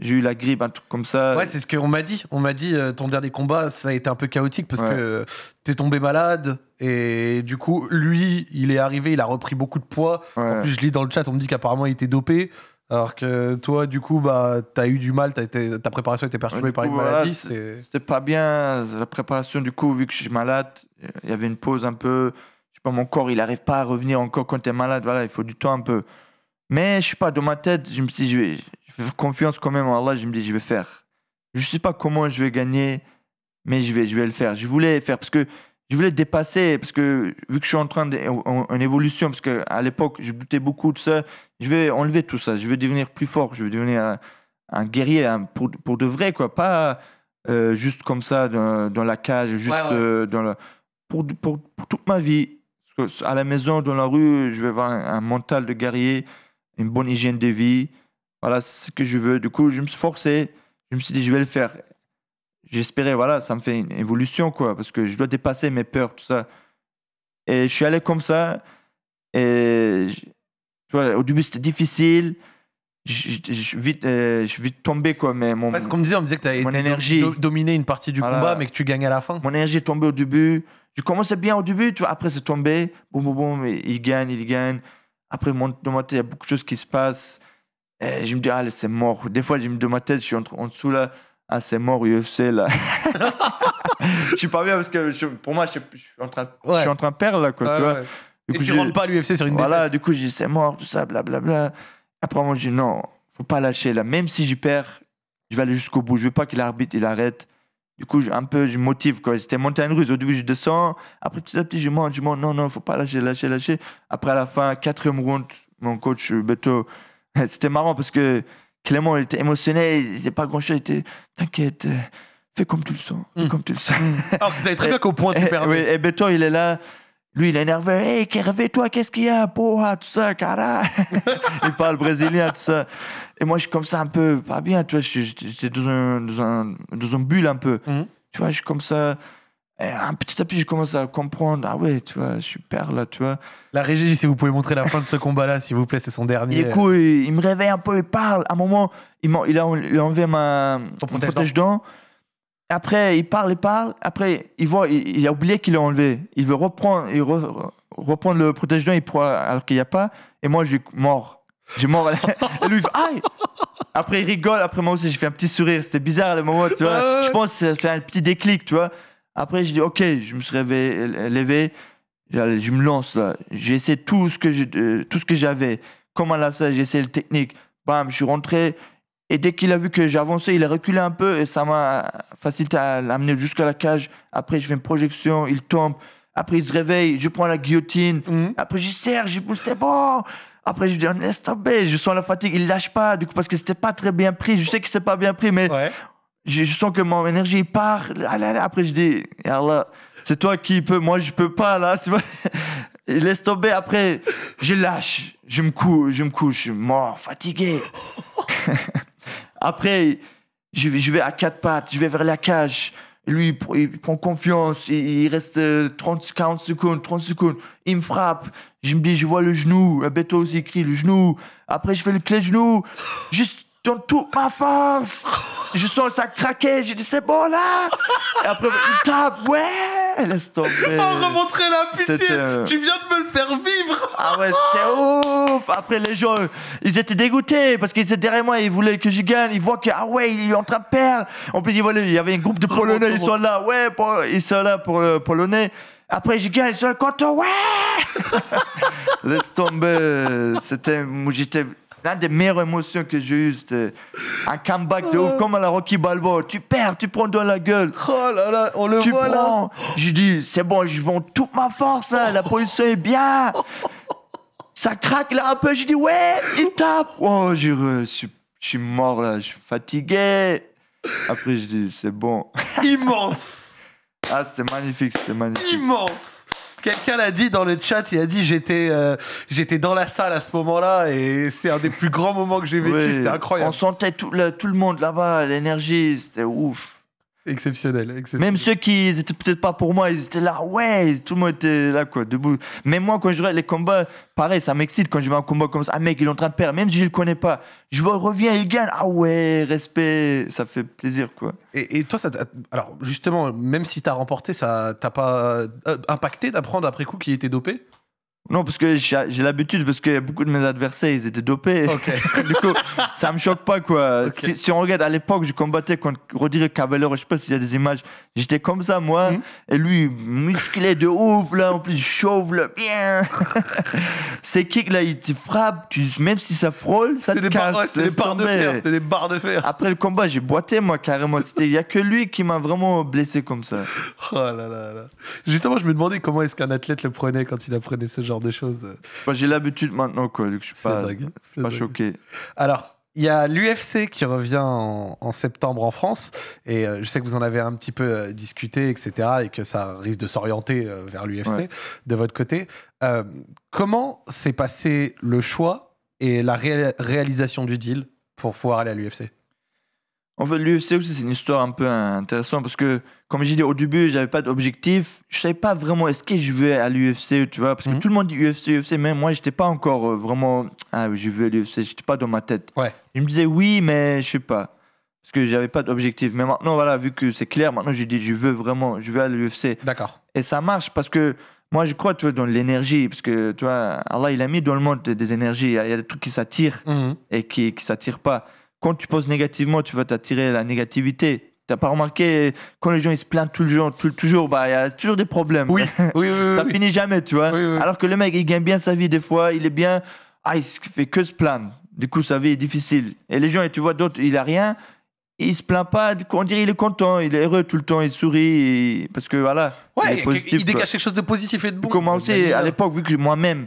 J'ai eu la grippe, un truc comme ça. Ouais, c'est ce qu'on m'a dit. On m'a dit, euh, ton dernier combat, ça a été un peu chaotique parce que que t'es tombé malade. Et du coup, lui, il est arrivé, il a repris beaucoup de poids. En plus, je lis dans le chat, on me dit qu'apparemment, il était dopé. Alors que toi, du coup, bah, as eu du mal, as été, ta préparation était perturbée par une maladie. C'était pas bien. La préparation, du coup, vu que je suis malade, il y avait une pause un peu. Je sais pas, mon corps, il n'arrive pas à revenir encore quand tu es malade. Voilà, il faut du temps un peu. Mais je suis pas dans ma tête. Je me suis dit, je, vais, je confiance quand même en Allah. Je me dis, je vais faire. Je sais pas comment je vais gagner, mais je vais, je vais le faire. Je voulais le faire parce que je voulais dépasser parce que vu que je suis en train de, évolution parce que à l'époque je butais beaucoup de ça je vais enlever tout ça je vais devenir plus fort je vais devenir un, guerrier pour, pour, de vrai quoi pas euh, juste comme ça dans, la cage juste euh, dans pour, pour, toute ma vie à la maison dans la rue je vais avoir un, un, mental de guerrier une bonne hygiène de vie voilà ce que je veux du coup je me suis forcé je me suis dit je vais le faire j'espérais, voilà, ça me fait une évolution, quoi, parce que je dois dépasser mes peurs, tout ça. Et je suis allé comme ça. Et tu vois, au début, c'était difficile. Je, euh, suis vite, tombé, quoi. Mais mon, Parce qu'on me disait, on me disait que tu avais énergie, dominé une partie du combat, mais que tu gagnais à la fin. Mon énergie est tombée au début. Je commençais bien au début, tu vois, après c'est tombé. Boum, boum, boum, il gagne, il gagne. Après, mon, dans ma tête, il y a beaucoup de choses qui se passent. Et je me dis, allez, c'est mort. Des fois, je me, dans ma tête, je suis en dessous là. Ah, c'est mort, UFC, là. je suis pas bien parce que pour moi, je, suis en train, je suis en train de perdre, là, quoi. tu vois. Du coup, tu rentres pas l'UFC sur une Voilà, du coup, je dis c'est mort, tout ça, blablabla. Après, moi, je dis, non, faut pas lâcher, là. Même si j'y perds, je vais aller jusqu'au bout. Je veux pas qu'il arbitre, il arrête. Du coup, un peu, je motive, quoi. J'étais une ruse Au début, je descends. Après, petit à petit, je monte, je monte. Non, non, faut pas lâcher, lâcher, lâcher. Après, à la fin, quatrième round, mon coach, Beto, c'était marrant parce que Clément, était émotionnel, il disait pas grand-chose, il était « T'inquiète, euh, fais comme tu le sens, hmm. comme tu le sens. » Alors que vous avez très bien qu'au point, de perdre. Oui, et Béton, ben, il est là, lui, il est énervé. hé, réveille-toi, qu'est-ce qu'il y a? Porra, tout ça, cara. il parle brésilien, tout ça. Et moi, je suis comme ça un peu, pas bien, tu vois, j'étais dans un, dans un, dans un bulle un peu. Hmm. Tu vois, je suis comme ça. Et un ah, petit à petit, je commence à comprendre. Ah ouais, tu vois, super là, tu vois. La régie, si vous pouvez montrer la fin de ce combat-là, s'il vous plaît, c'est son dernier. Et du coup, il, me réveille un peu, il parle. À un moment, il, a, il a enlevé ma protège, dents. Après, il parle, il parle. Après, il voit, il, a oublié qu'il l'a enlevé. Il veut reprendre, il reprend le protège dents, il alors qu'il n'y a pas. Et moi, je suis mort. J'ai mort. et lui, il fait aïe. Après, il rigole. Après, moi aussi, j'ai fait un petit sourire. C'était bizarre le moment, tu vois. Je pense que ça fait un petit déclic, tu vois. Après, je dis, OK, je me suis réveillé, levé, je me lance là. J'essaie tout ce que j'avais. Euh, tout ce que j'avais. comment là la j'essaie le technique. Bam, je suis rentré. Et dès qu'il a vu que j'avançais, il a reculé un peu et ça m'a facilité à l'amener jusqu'à la cage. Après, je fais une projection, il tombe. Après, il se réveille, je prends la guillotine. Mhm. Après, je serre, je pousse, c'est bon. Après, je dis, laisse tomber, je sens la fatigue, il lâche pas, du coup, parce que c'était pas très bien pris. Je sais que c'est pas bien pris, mais je sens que mon énergie part. Ah après, je dis, Allah, c'est toi qui peux, moi, je peux pas, là, tu vois. il laisse tomber, après, je lâche. Je me couche, je me couche, suis mort, fatigué. après, je vais, je vais à quatre pattes, je vais vers la cage. Lui, il prend confiance, il reste 30, euh, 40 secondes, 30 secondes. Il me frappe. Je me dis, je vois le genou. Beto aussi écrit le genou. Après, je fais le clé genou. Juste dans toute ma force je sens ça craquait, j'ai dit c'est bon là Et après, tape, ouais Laisse tomber. pas oh, remontrer la pitié Tu viens de me le faire vivre Ah ouais, c'était ouf Après, les gens, ils étaient dégoûtés parce qu'ils étaient derrière moi, ils voulaient que je gagne, ils voient que, ah ouais, il est en train de perdre En plus, ils voilà il y avait un groupe de Polonais, ils sont là, ouais, ils sont là pour le Polonais. Après, je gagne, ils sont là, ouais Laisse tomber, c'était. J'étais l'un des meilleures émotions que j'ai eues, c'était euh, un comeback de haut comme à la Rocky Balboa. Tu perds, tu prends dans la gueule. Oh là là, on le tu voit prends. Je dis, c'est bon, je vends toute ma force, hein, la position est bien. Ça craque là un peu, je dis, ouais, il tape. Oh, je, je suis mort là, je suis fatigué. Après, je dis, c'est bon. Immense. Ah, c'était magnifique, c'était magnifique. Immense. Quelqu'un l'a dit dans le chat, il a dit j'étais euh, j'étais dans la salle à ce moment-là et c'est un des plus grands moments que j'ai vécu, c'était incroyable. On sentait tout le, tout le monde là-bas, l'énergie, c'était ouf. Exceptionnel, Même ceux qui étaient peut-être pas pour moi, ils étaient là, ouais, tout le monde était là, quoi, debout. Même moi, quand je regarde les combats, pareil, ça m'excite quand je vois un combat comme ça. Ah, mec, il est en train de perdre, même si je le connais pas. Je vois, reviens, il gagne. Ah ouais, respect, ça fait plaisir, quoi. Et, toi, ça alors, justement, même si tu as remporté, ça t'a pas euh, impacté d'apprendre après coup qu'il était dopé non, parce que j'ai l'habitude, parce que beaucoup de mes adversaires, ils étaient dopés. du coup, ça me choque pas, quoi. Si, on regarde, à l'époque, je combattais contre Rodrigue Cavallero, je sais pas s'il y a des images. J'étais comme ça, moi, hmm. et lui, musclé de ouf, là, en plus, chauve, le bien. Ces kicks, là, il te frappe, tu, même si ça frôle, ça te casse. C'était des barres de fer, c'était des barres de fer. Après le combat, j'ai boité, moi, carrément. Il y a que lui qui m'a vraiment blessé comme ça. Oh là là là. Justement, je me demandais comment est-ce qu'un athlète le prenait quand il apprenait ce genre de choses. moi J'ai l'habitude maintenant, quoi, donc je suis pas, choqué. Alors, il y a l'UFC qui revient en, septembre en France, et euh, je sais que vous en avez un petit peu euh, discuté, etc., et que ça risque de s'orienter euh, vers l'UFC de votre côté. comment s'est passé le choix et la réalisation du deal pour pouvoir aller à l'UFC En fait, l'UFC aussi, c'est une histoire un peu intéressante parce que comme j'ai dit au début, j'avais pas d'objectif. Je savais pas vraiment est-ce que je vais à l'UFC, tu vois, parce que mhm. tout le monde dit UFC, UFC, mais moi, je j'étais pas encore euh, vraiment. Ah, je veux à l'UFC, j'étais pas dans ma tête. Ouais. Je me disais oui, mais je sais pas. Parce que j'avais pas d'objectif. Mais maintenant, voilà, vu que c'est clair, maintenant, je dis je veux vraiment, je veux à l'UFC. D'accord. Et ça marche parce que moi, je crois tu vois, dans l'énergie, parce que tu vois, Allah, il a mis dans le monde des énergies. Il y a des trucs qui s'attirent mhm. et qui ne s'attirent pas. Quand tu poses négativement, tu vas t'attirer la négativité. T'as pas remarqué quand les gens ils se plaignent tout le jour, tout, toujours, bah il y a toujours des problèmes. Oui, oui, Ça finit jamais, tu vois. Alors que le mec il gagne bien sa vie des fois, il est bien, ah il fait que se plaindre. Du coup sa vie est difficile. Et les gens, et tu vois d'autres, il a rien, il se plaint pas, on dirait il est content, il est heureux tout le temps, il sourit, parce que voilà. Ouais, il, positif, il dégage quelque chose de positif et de bon. Comment aussi, à l'époque, vu que moi-même,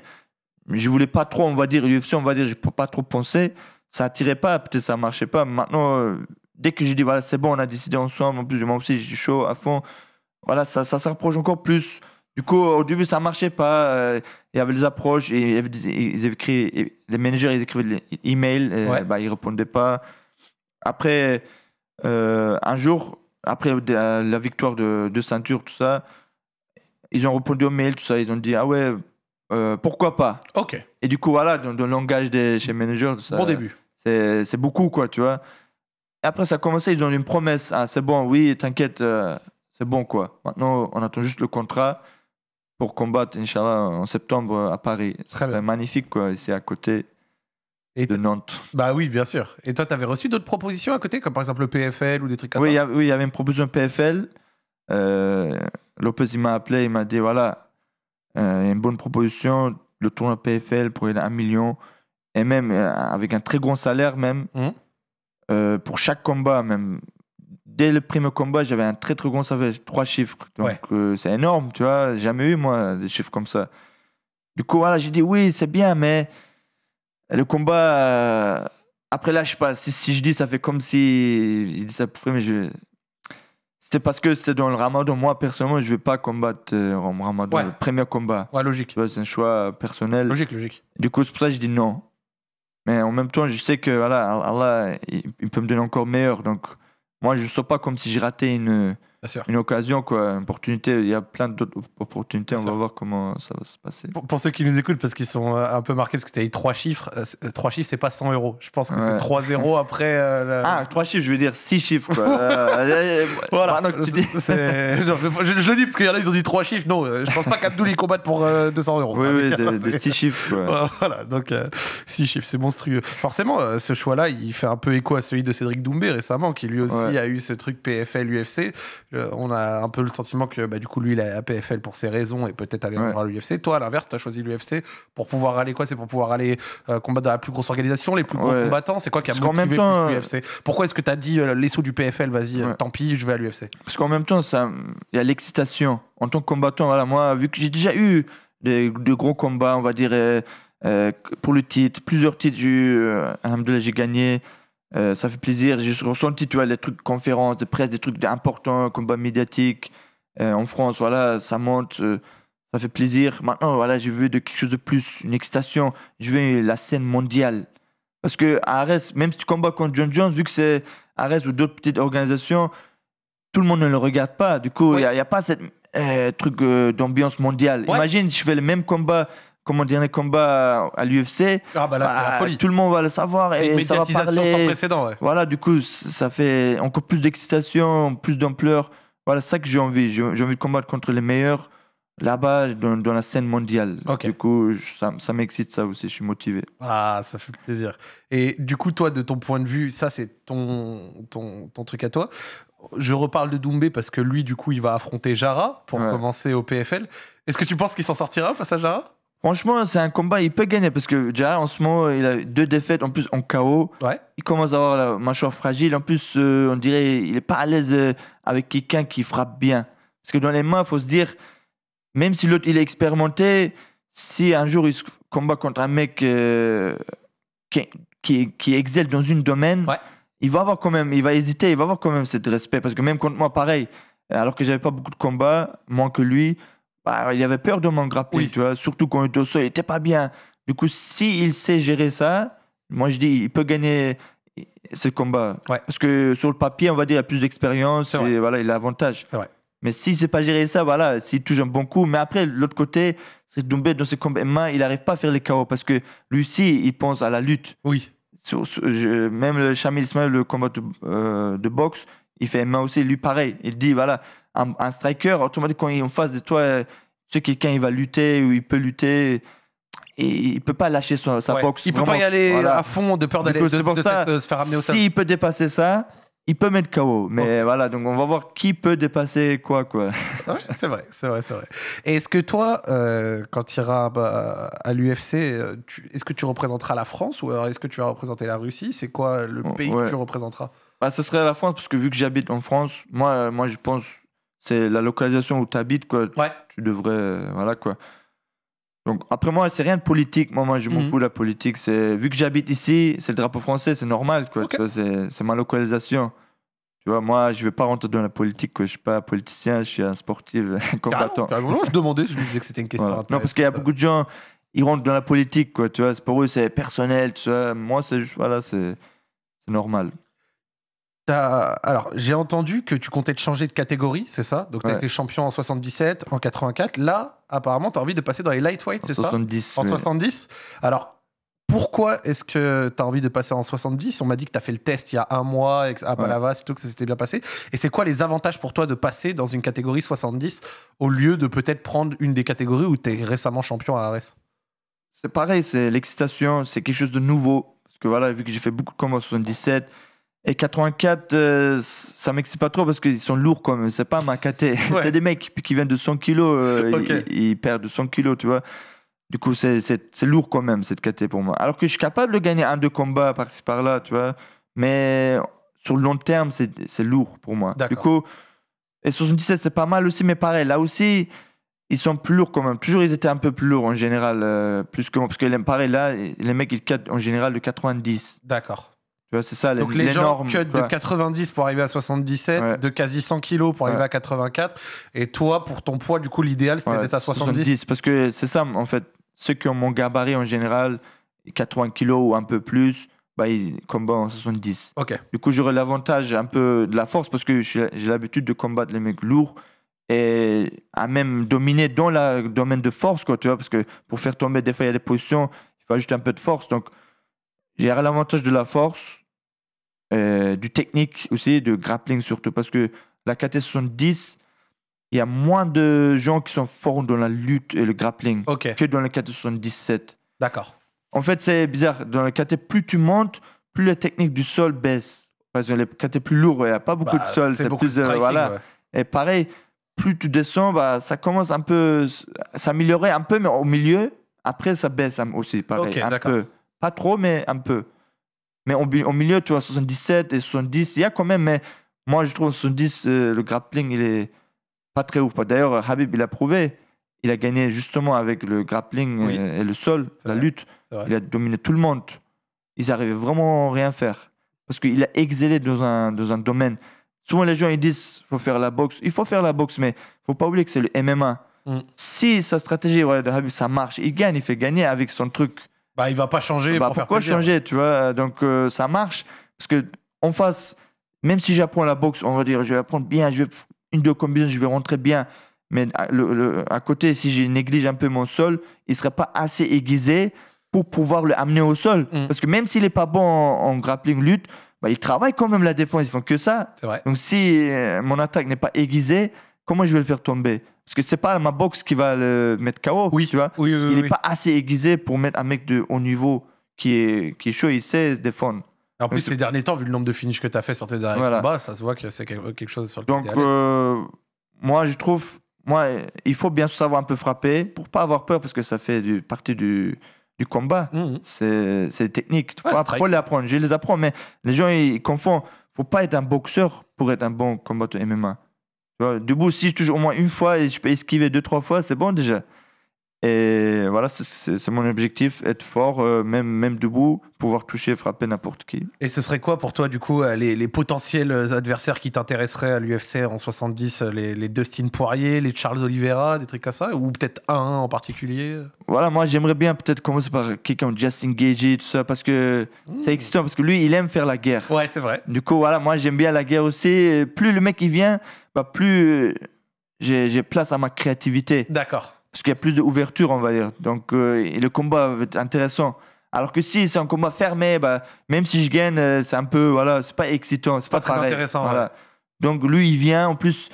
je voulais pas trop, on va dire, UFC, on va dire, je peux pas trop penser, ça attirait pas, peut-être ça marchait pas. Maintenant, euh, dès que je dis, voilà, c'est bon, on a décidé ensemble, en plus, moi aussi, j'ai chaud à fond, voilà, ça, ça se encore plus. Du coup, au début, ça marchait pas. Euh, il y avait des approches, et, ils écrivaient, les managers, ils écrivaient des emails, et, euh, bah, ils répondaient pas. Après, euh, un jour, après la victoire de, ceinture, tout ça, ils ont répondu aux mails, tout ça, ils ont dit, ah ouais, pourquoi pas Ok. Et du coup, voilà, dans, le langage des, chez managers, tout début. C'est beaucoup, quoi, tu vois après, ça a commencé, ils ont une promesse. Ah, c'est bon, oui, t'inquiète, euh, c'est bon, quoi. Maintenant, on attend juste le contrat pour combattre, Inch'Allah, en septembre euh, à Paris. serait magnifique, quoi, ici à côté et de Nantes. Bah oui, bien sûr. Et toi, t'avais reçu d'autres propositions à côté, comme par exemple le PFL ou des trucs comme oui, ça Oui, il y avait une proposition PFL. Euh, Lopez, il m'a appelé, il m'a dit, voilà, euh, une bonne proposition, le tournoi PFL pour un million, et même euh, avec un très grand salaire même. Hum. Euh, pour chaque combat, même dès le premier combat, j'avais un très très gros fait trois chiffres. Donc euh, c'est énorme, tu vois. Jamais eu, moi, des chiffres comme ça. Du coup, voilà, j'ai dit oui, c'est bien, mais le combat. Euh, après là, je sais pas, si, si, je dis ça fait comme si. Il dit ça pour mais je. C'était parce que c'est dans le ramadan. Moi, personnellement, je vais pas combattre en ramadan, le premier combat. Ouais, logique. C'est un choix personnel. Logique, logique. Du coup, c'est pour ça que je dis non. Mais en même temps, je sais que voilà, Allah, il, peut me donner encore meilleur. Donc, moi, je ne sens pas comme si j'ai raté une, une occasion, quoi, une opportunité. Il y a plein d'autres opportunités. on va voir comment ça va se passer. Pour, ceux qui nous écoutent, parce qu'ils sont euh, un peu marqués, parce que tu as eu trois chiffres. Euh, euh, trois chiffres, c'est pas 100 euros. Je pense que c'est 3 0 après. Ah, trois chiffres, je veux dire six chiffres. voilà. je, le dis parce qu'il y en a, ils ont dit trois chiffres. Non, je pense pas qu'Abdoul, il combatte pour 200 euros. Oui, oui, des, six chiffres. Voilà, donc six chiffres, c'est monstrueux. Forcément, ce choix-là, il fait un peu écho à celui de Cédric Doumbé récemment, qui lui aussi a eu ce truc PFL-UFC. Euh, on a un peu le sentiment que bah, du coup, lui, il a la PFL pour ses raisons et peut-être aller à l'UFC. Toi, à l'inverse, tu as choisi l'UFC pour pouvoir aller quoi C'est pour pouvoir aller euh, combattre dans la plus grosse organisation, les plus gros combattants. C'est quoi qui a motivé plus l'UFC Pourquoi est-ce que tu as dit euh, les sous du PFL, vas-y, tant pis, je vais à l'UFC Parce qu'en même temps, il y a l'excitation. En tant que combattant, voilà, moi, vu que j'ai déjà eu de, gros combats, on va dire, pour le titre, plusieurs titres, j'ai j'ai gagné. Euh, ça fait plaisir. J'ai ressenti, tu vois, les trucs de conférences de presse, des trucs importants, combat médiatique euh, en France. Voilà, ça monte. Euh, ça fait plaisir. Maintenant, voilà, je veux de quelque chose de plus, une excitation. Je veux la scène mondiale. Parce que Ares même si tu combats contre John Jones, vu que c'est Ares ou d'autres petites organisations, tout le monde ne le regarde pas. Du coup, il n'y a, pas cette truc d'ambiance mondiale. Imagine si je fais le même combat comment dire, les combats à l'UFC, ah, bah bah, tout le monde va le savoir et une ça Sans précédent, ouais. Voilà, du coup, ça fait encore plus d'excitation, plus d'ampleur. Voilà, ça que j'ai envie. J'ai envie de combattre contre les meilleurs là-bas dans, la scène mondiale. Du coup, ça, m'excite ça aussi, je suis motivé. Ah, ça fait plaisir. Et du coup, toi, de ton point de vue, ça c'est ton, ton, truc à toi. Je reparle de Doumbé parce que lui, du coup, il va affronter Jara pour commencer au PFL. Est-ce que tu penses qu'il s'en sortira face à Jara Franchement, c'est un combat, il peut gagner parce que déjà en ce moment, il a deux défaites en plus en KO. Il commence à avoir la mâchoire fragile. En plus, euh, on dirait il n'est pas à l'aise euh, avec quelqu'un qui frappe bien. Parce que dans les mains, il faut se dire, même si l'autre il est expérimenté, si un jour il se combat contre un mec euh, qui, qui, excelle dans une domaine, il va avoir quand même, il va hésiter, il va avoir quand même cette respect. Parce que même contre moi, pareil, alors que j'avais pas beaucoup de combats, moins que lui, bah, il avait peur de m'en grappin, Surtout quand il était au sol, il était pas bien. Du coup, si il sait gérer ça, moi je dis, il peut gagner ce combat. Parce que sur le papier, on va dire, il a plus d'expérience et voilà, il a l'avantage. Mais s'il ne sait pas gérer ça, voilà, s'il touche un bon coup. Mais après, l'autre côté, c'est Doumbé dans ses combat, il n'arrive pas à faire les KO parce que lui aussi, il pense à la lutte. Oui. même le Shamil le combat euh, de, boxe, il fait main aussi, lui pareil. Il dit, voilà, un, un, striker, automatiquement, quand il est en face de toi, c'est euh, quelqu'un, il va lutter ou il peut lutter et il peut pas lâcher sa boxe. Il peut pas y aller à fond de peur d'aller de, euh, se faire amener au sol. S'il peut dépasser ça, il peut mettre KO. Mais voilà, donc on va voir qui peut dépasser quoi. quoi. c'est vrai, c'est vrai, c'est vrai. Et est-ce que toi, euh, quand bah, tu iras à l'UFC, est-ce que tu représenteras la France ou est-ce que tu vas représenter la Russie C'est quoi le oh, pays que tu représenteras bah, Ce serait la France, parce que vu que j'habite en France, moi, moi je pense c'est la localisation où tu habites, quoi. Tu devrais. Euh, voilà, quoi. Donc, après moi, c'est rien de politique. Moi, je m'en mhm. fous de la politique. C'est vu que j'habite ici, c'est le drapeau français, c'est normal, quoi. C'est ma localisation. Tu vois, moi, je vais pas rentrer dans la politique. je Je suis pas politicien, je suis un sportif, un combattant. non, je demandais, je lui disais que c'était une question. Non, parce qu'il y a beaucoup de gens, ils rentrent dans la politique, Tu vois, pour eux, c'est personnel. Tu vois. Moi, c'est juste, voilà, c'est normal. Alors, j'ai entendu que tu comptais te changer de catégorie, c'est ça Donc, tu as été champion en 77, en 84. Là, apparemment, tu as envie de passer dans les lightweight, c'est ça 70, En 70. Alors, pourquoi est-ce que tu as envie de passer en 70 On m'a dit que tu as fait le test il y a un mois à Palavas et tout, que ça s'était bien passé. Et c'est quoi les avantages pour toi de passer dans une catégorie 70 au lieu de peut-être prendre une des catégories où tu es récemment champion à Ares C'est pareil, c'est l'excitation, c'est quelque chose de nouveau. Parce que voilà, vu que j'ai fait beaucoup de combats en 77, et 84, ça euh, ça m'excite pas trop parce qu'ils sont lourds quand comme c'est pas ma y c'est des mecs qui viennent de 100 kilos, et euh, ils, perdent 100 kilos, tu vois. Du coup, c'est lourd quand même cette KT pour moi. Alors que je suis capable de gagner un, deux combats par-ci par-là, tu vois. Mais sur le long terme, c'est lourd pour moi. Du coup, et 77, c'est pas mal aussi, mais pareil, là aussi, ils sont plus lourds quand même. Toujours, ils étaient un peu plus lourds en général, euh, plus que Parce que pareil, là, les mecs, ils cadent en général de 90. D'accord. Tu vois, c'est ça, Donc les gens cut de 90 pour arriver à 77, de quasi 100 kg pour arriver à 84. Et toi, pour ton poids, du coup, l'idéal, c'était d'être à 70. Parce que c'est ça, en fait, ceux qui ont mon gabarit en général, 80 kg ou un peu plus, bah, ils combattent en 70. Ok. Du coup, j'aurais l'avantage un peu de la force parce que j'ai l'habitude de combattre les mecs lourds et à même dominer dans le domaine de force, quoi, tu vois, parce que pour faire tomber des fois, il y a des positions, il faut juste un peu de force. Donc, il y l'avantage de la force, euh, du technique aussi, de grappling surtout, parce que la KT70, il y a moins de gens qui sont forts dans la lutte et le grappling que dans la KT77. D'accord. En fait, c'est bizarre. Dans la KT, plus tu montes, plus la technique du sol baisse. Parce que la KT plus lourde, il n'y a pas beaucoup de bah, sol. C'est plus. De euh, voilà. Et pareil, plus tu descends, bah, ça commence un peu. s'améliorer un peu, mais au milieu, après, ça baisse aussi, pareil. un peu. Pas trop, mais un peu. Mais au, milieu, tu vois, 77 et 70, il y a quand même, mais moi, je trouve 70, euh, le grappling, il est pas très ouf. D'ailleurs, Habib, il a prouvé. Il a gagné justement avec le grappling euh, et, le sol, la lutte. Il a dominé tout le monde. Ils n'arrivaient vraiment à rien faire. Parce qu'il a exilé dans un, dans un domaine. Souvent, les gens ils disent il faut faire la boxe. Il faut faire la boxe, mais faut pas oublier que c'est le MMA. Si sa stratégie voilà de Habib, ça marche, il gagne, il fait gagner avec son truc. Bah, il va pas changer. Bah, pourquoi changer, tu vois euh, Donc euh, ça marche parce que on face, même si j'apprends la boxe, on va dire, je vais apprendre bien, je vais, une deux combinaisons, je vais rentrer bien. Mais à, ah, le, à côté, si je néglige un peu mon sol, il serait pas assez aiguisé pour pouvoir le amener au sol. Mm. Parce que même s'il est pas bon en, grappling lutte, bah, il travaille quand même la défense. Ils font que ça. Donc si euh, mon attaque n'est pas aiguisée, comment je vais le faire tomber Parce que c'est pas ma boxe qui va le mettre KO, oui. tu vois. il n'est pas assez aiguisé pour mettre un mec de haut niveau qui est, qui est chaud, il sait défendre. En plus, ces derniers temps, vu le nombre de finishes que tu as fait sur tes derniers combats, ça se voit que c'est quelque chose sur lequel Donc, euh, moi, je trouve, moi, il faut bien savoir un peu frapper pour pas avoir peur parce que ça fait du, partie du, du combat. Mmh, mmh. C'est technique. Il faut les apprendre. Je les apprends, mais les gens, ils confondent. faut pas être un boxeur pour être un bon combattant MMA tu debout, si je touche au moins une fois et je peux esquiver deux, trois fois, c'est bon déjà. Et voilà, c'est mon objectif, être fort, euh, même, même debout, pouvoir toucher, frapper n'importe qui. Et ce serait quoi pour toi, du coup, euh, les, potentiels euh, adversaires qui t'intéresseraient à l'UFC en 70 les, Dustin Poirier, les Charles Oliveira, des trucs comme ça Ou peut-être un en particulier Voilà, moi j'aimerais bien peut-être commencer par quelqu'un, Justin Gagey, tout ça, parce que mmh. c'est excitant, parce que lui, il aime faire la guerre. Ouais, c'est vrai. Du coup, voilà, moi j'aime bien la guerre aussi. Plus le mec il vient, plus j'ai place à ma créativité. D'accord. Parce qu'il y a plus d'ouverture, on va dire. Donc, euh, le combat va être intéressant. Alors que si c'est un combat fermé, bah, même si je gagne, euh, c'est un peu, voilà, c'est pas excitant, c'est pas, très intéressant. Donc lui, il vient, en plus,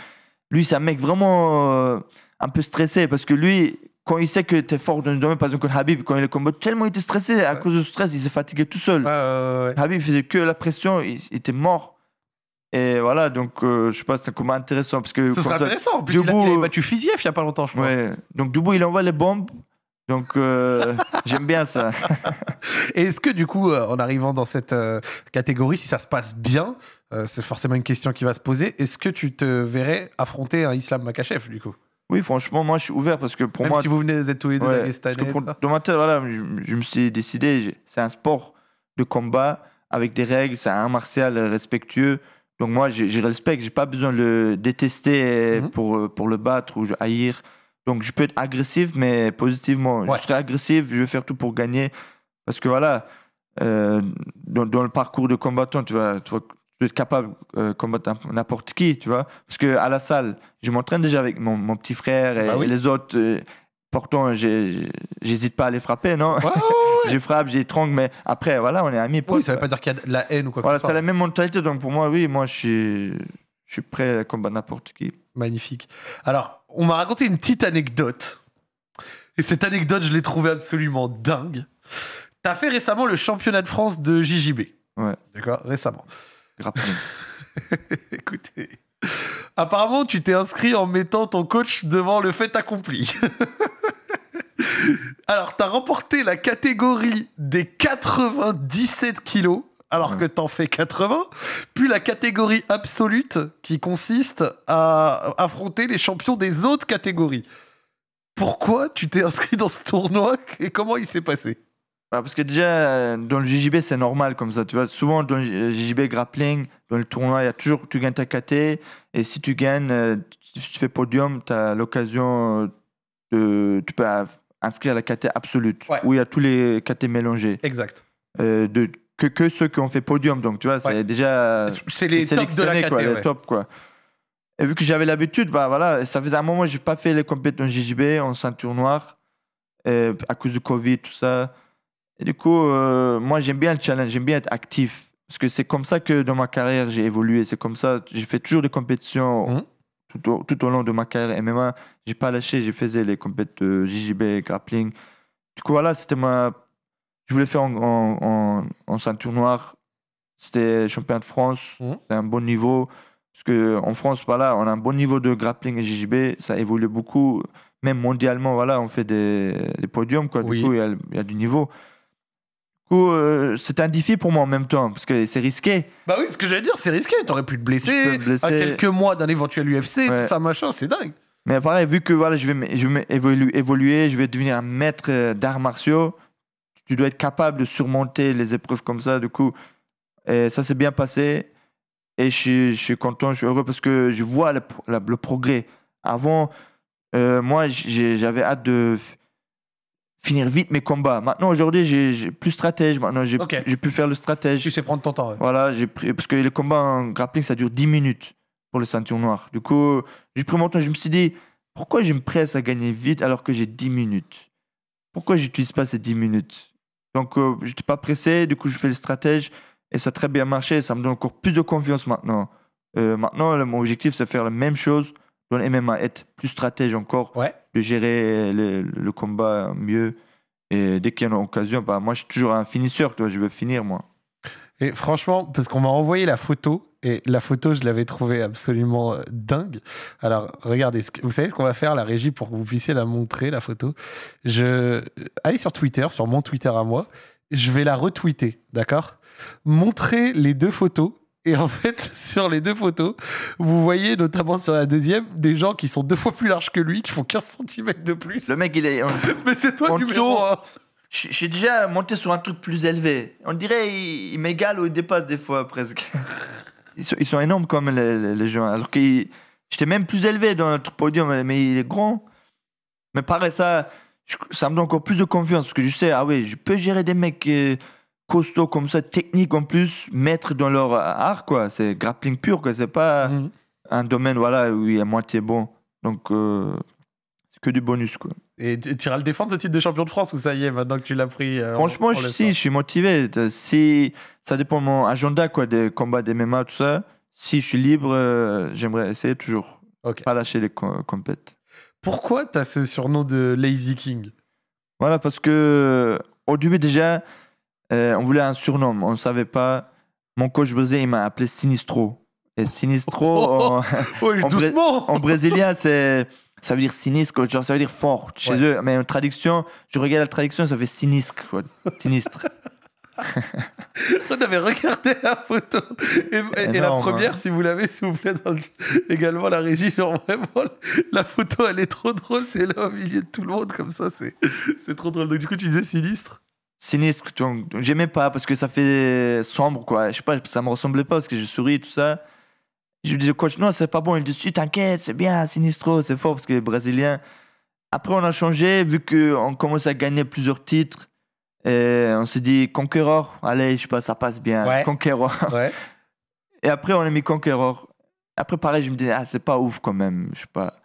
lui, c'est un mec vraiment euh, un peu stressé parce que lui, quand il sait que tu es fort dans le domaine, par exemple, Habib, quand il combat, tellement il était stressé à cause du stress, il s'est fatigué tout seul. Habib faisait que la pression, il était mort. Et voilà, donc euh, je sais pas, c'est un combat intéressant. Parce que, ce serait intéressant. En plus, il, a, il euh, battu il n'y a pas longtemps, je crois. Ouais. Donc coup il envoie les bombes. Donc euh, j'aime bien ça. est-ce que du coup, en arrivant dans cette catégorie, si ça se passe bien, c'est forcément une question qui va se poser, est-ce que tu te verrais affronter un Islam Makachev du coup oui, franchement, moi je suis ouvert parce que pour Même moi. si vous venez, d'être tous les deux ouais, voilà, je, je me suis décidé, c'est un sport de combat avec des règles, c'est un martial respectueux. Donc moi, je respecte, j'ai pas besoin de le détester mhm. pour, pour le battre ou haïr. Donc je peux être agressif, mais positivement. Je serai agressif, je vais faire tout pour gagner. Parce que voilà, euh, dans, le parcours de combattant, tu vas, tu vas, être capable de euh, combattre n'importe qui, tu vois. Parce qu'à la salle, je m'entraîne déjà avec mon, mon petit frère bah et, les autres. Euh, Pourtant, j'hésite pas à les frapper, non j'ai frappe, Je frappe, j'étrangle, mais après, voilà, on est amis. oui, ça veut pas dire qu'il y a de la haine ou quoi que ce soit. C'est la même mentalité, donc pour moi, oui, moi, je suis, je suis prêt à combattre n'importe qui. Magnifique. Alors, on m'a raconté une petite anecdote. Et cette anecdote, je l'ai trouvée absolument dingue. Tu as fait récemment le championnat de France de JJB. Ouais. D'accord Récemment. Écoutez, Apparemment, tu t'es inscrit en mettant ton coach devant le fait accompli. Alors, tu as remporté la catégorie des 97 kilos, alors que t'en fais 80, puis la catégorie absolue qui consiste à affronter les champions des autres catégories. Pourquoi tu t'es inscrit dans ce tournoi et comment il s'est passé bah, Parce que déjà, dans le JJB, c'est normal comme ça. Tu vois, souvent, dans le JJB grappling, dans le tournoi, il y a toujours, tu gagnes ta KT. Et si tu gagnes, euh, si tu fais podium, tu as l'occasion euh, de. Tu peux inscrire la KT absolue, où il y a tous les KT mélangés. Exact. Euh, de, que, ceux qui ont fait podium. Donc, tu vois, c'est déjà. C'est les de la les top, quoi. Et vu que j'avais l'habitude, bah voilà, ça faisait un moment que je n'ai pas fait les compétitions JJB en ceinture noire, à cause du Covid, tout ça. Et du coup, moi, j'aime bien le challenge, j'aime bien être actif. Parce que c'est comme ça que dans ma carrière, j'ai évolué. C'est comme ça, j'ai fait toujours des compétitions mmh. tout, au, long de ma carrière. Et même, j'ai pas lâché, j'ai faisais les compétitions de euh, JJB, grappling. Du coup, voilà, c'était ma. Je voulais faire en, en, en, en ceinture noire. C'était champion de France. Mmh. C'était un bon niveau. Parce qu'en France, voilà, on a un bon niveau de grappling et JGB, Ça évolue beaucoup. Même mondialement, voilà, on fait des, des podiums. Quoi. Du coup, il y, il y a du niveau. Euh, c'est un défi pour moi en même temps, parce que c'est risqué. Bah oui, ce que j'allais dire, c'est risqué. T'aurais pu te blesser, à quelques mois d'un éventuel UFC, tout ça, machin, c'est dingue. Mais pareil, vu que voilà, je vais, je vais évoluer, je vais devenir un maître euh, d'arts martiaux, tu dois être capable de surmonter les épreuves comme ça. Du coup, et ça s'est bien passé. Et je suis, content, je suis heureux parce que je vois le, progrès. Avant, euh, moi, j'avais hâte de finir vite mes combats. Maintenant, aujourd'hui, j'ai plus stratège. Maintenant, j'ai pu faire le stratège. Tu sais prendre ton temps. Voilà, Voilà, pris, parce que les combats en grappling, ça dure 10 minutes pour le ceinture noire. Du coup, j'ai pris mon temps. Je me suis dit, pourquoi je me presse à gagner vite alors que j'ai 10 minutes Pourquoi j'utilise pas ces 10 minutes Donc, euh, je n'étais pas pressé. Du coup, je fais le stratège et ça a très bien marché. Ça me donne encore plus de confiance maintenant. Euh, maintenant, mon objectif, c'est faire la même chose même le être plus stratège encore, de gérer le, combat mieux. Et dès qu'il y a une occasion, bah, moi, je suis toujours un finisseur, toi, je veux finir, moi. Et franchement, parce qu'on m'a envoyé la photo, et la photo, je l'avais trouvée absolument dingue. Alors, regardez, vous savez ce qu'on va faire, la régie, pour que vous puissiez la montrer, la photo je... Allez sur Twitter, sur mon Twitter à moi, je vais la retweeter, d'accord Montrez les deux photos et en fait, sur les deux photos, vous voyez notamment sur la deuxième des gens qui sont deux fois plus larges que lui, qui font 15 cm de plus. Le mec, il est. Mais c'est toi du numéro un. déjà monté sur un truc plus élevé. On dirait il, m'égale ou il dépasse des fois presque. Ils sont, énormes comme les, les gens. Alors que j'étais même plus élevé dans notre podium, mais il est grand. Mais pareil, ça, ça me donne encore plus de confiance parce que je sais, ah oui, je peux gérer des mecs. Euh, costaud comme ça, technique en plus, mettre dans leur euh, art, quoi. C'est grappling pur, quoi. C'est pas mm. un domaine, voilà, où il est à moitié bon. Donc, euh, c'est que du bonus, quoi. Et tu iras le défendre, ce titre de champion de France, ou ça y est, maintenant que tu l'as pris euh, Franchement, si, je suis motivé. Si, ça dépend de mon agenda, quoi, des combats, des MMA, tout ça. Si je suis libre, j'aimerais essayer toujours. Pas lâcher les com compètes. Pourquoi tu as ce surnom de Lazy King Voilà, parce que au début, déjà, euh, on voulait un surnom, on ne savait pas. Mon coach brésilien, il m'a appelé Sinistro. Et Sinistro, oh, oh, en, brésilien, c'est ça veut dire sinistre, ça veut dire fort Mais en traduction, je regarde la traduction, ça fait sinistre, quoi. Sinistre. Vous avez regardé la photo et, la hein. première, si vous l'avez, s'il vous plaît, également la régie. Genre vraiment, la photo elle est trop drôle. C'est là au milieu de tout le monde comme ça, c'est trop drôle. Donc, du coup, tu disais sinistre sinistre. J'aimais pas parce que ça fait sombre, quoi. Je sais pas, ça me ressemblait pas parce que je souris, tout ça. Je lui dis au coach, non, c'est pas bon. Il dit, si, t'inquiète, c'est bien, Sinistro, c'est fort parce que les Brésiliens. Après, on a changé, vu qu'on commence à gagner plusieurs titres. Et on s'est dit, Conqueror, allez, je sais pas, ça passe bien. Ouais. Conqueror. Et après, on a mis Conqueror. Après, pareil, je me dis, ah, c'est pas ouf quand même, je sais pas.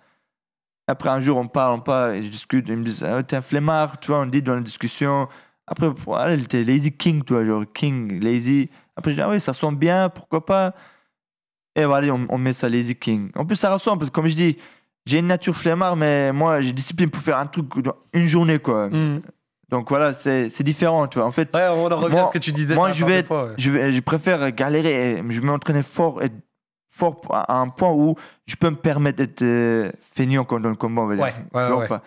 Après, un jour, on parle, on parle, et je discute. Ils me disent, ah, t'es un flemmard, tu vois, on dit dans la discussion après, voilà, ah, était Lazy King, tu vois, genre King, Lazy. Après, j'ai dit, ah oui, ça sonne bien, pourquoi pas. Et eh, voilà, on, met ça Lazy King. En plus, ça ressemble, parce que comme je dis, j'ai une nature flemmard, mais moi, j'ai discipline pour faire un truc une journée, quoi. Hmm. Donc voilà, c'est différent, tu vois. En fait, ouais, on revient moi, à ce que tu disais. Moi, je vais, je vais, je préfère galérer, je je m'entraîner fort et fort à un point où je peux me permettre d'être euh, feignant dans le combat, on va Ouais, ouais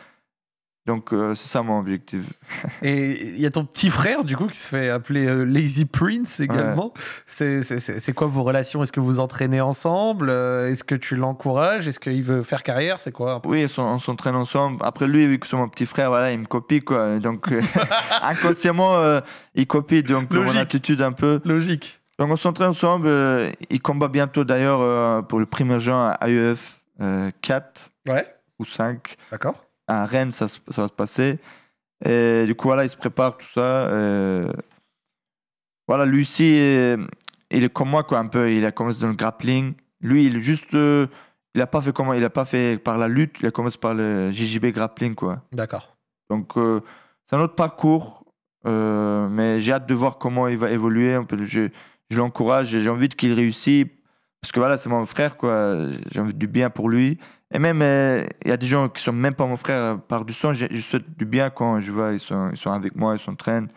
donc, euh, c'est ça mon objectif. Et il y a ton petit frère, du coup, qui se fait appeler euh, Lazy Prince également. C'est quoi vos relations Est-ce que vous entraînez ensemble euh, Est-ce que tu l'encourages Est-ce qu'il veut faire carrière C'est quoi Oui, on s'entraîne ensemble. Après, lui, vu que c'est mon petit frère, voilà, il me copie, quoi. Donc, inconsciemment, il copie donc, mon attitude un peu. Logique. Donc, on s'entraîne ensemble. il combat bientôt, d'ailleurs, pour le premier juin à AEF 4 ou 5. D'accord à Rennes, ça, va se passer. Et du coup, voilà, il se prépare, tout ça. Euh, voilà, lui aussi, euh, il est comme moi, quoi, un peu. Il a commencé dans le grappling. Lui, il juste. Euh, il n'a pas fait comment Il a pas fait par la lutte, il a commencé par le JJB grappling, quoi. D'accord. Donc, c'est un autre parcours. mais j'ai hâte de voir comment il va évoluer. Un peu. Je, je l'encourage, j'ai envie qu'il réussisse parce que voilà, c'est mon frère, quoi. J'ai envie du bien pour lui. Et même, euh, il y a des gens qui sont même pas mon frère par du sang. Je, souhaite du bien quand je vois, ils sont, ils sont avec moi, ils s'entraînent.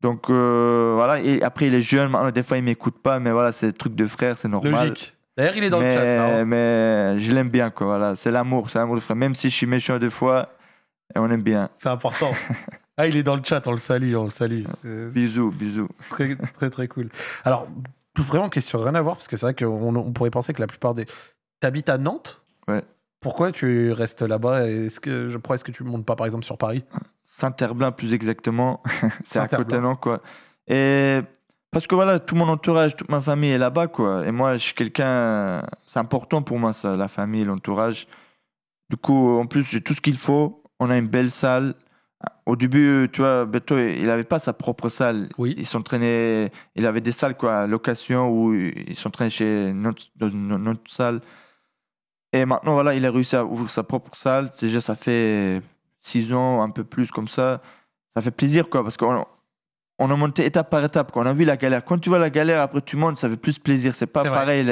Donc euh, voilà, et après il est jeune, des fois il m'écoute pas, mais voilà, c'est le truc de frère, c'est normal. Logique. D'ailleurs, il est dans le chat. mais je l'aime bien, quoi. Voilà, c'est l'amour, c'est l'amour de frère. Même si je suis méchant des fois, on aime bien. C'est important. ah, il est dans le chat, on le salue, on le salue. Bisous, bisous. Très, très, très cool. Alors, vraiment question rien à voir parce que c'est vrai qu'on on pourrait penser que la plupart des. T'habites à Nantes Ouais. Pourquoi tu restes là-bas Est-ce que je crois est-ce que tu montes pas par exemple sur Paris Saint-Herblain plus exactement, c'est à côté Nantes quoi. Et parce que voilà, tout mon entourage, toute ma famille est là-bas quoi. Et moi, je suis quelqu'un, c'est important pour moi ça, la famille, l'entourage. Du coup, en plus j'ai tout ce qu'il faut. On a une belle salle, au début, tu vois, Beto, il n'avait pas sa propre salle. Oui. Il s'entraînait, il avait des salles, quoi, location, où il s'entraînait chez notre, notre, salle. Et maintenant, voilà, il a réussi à ouvrir sa propre salle. Déjà, ça fait six ans, un peu plus comme ça. Ça fait plaisir, quoi, parce qu'on on a monté étape par étape. Quoi. On a vu la galère. Quand tu vois la galère, après, tu montes, ça fait plus plaisir. C'est pas pareil.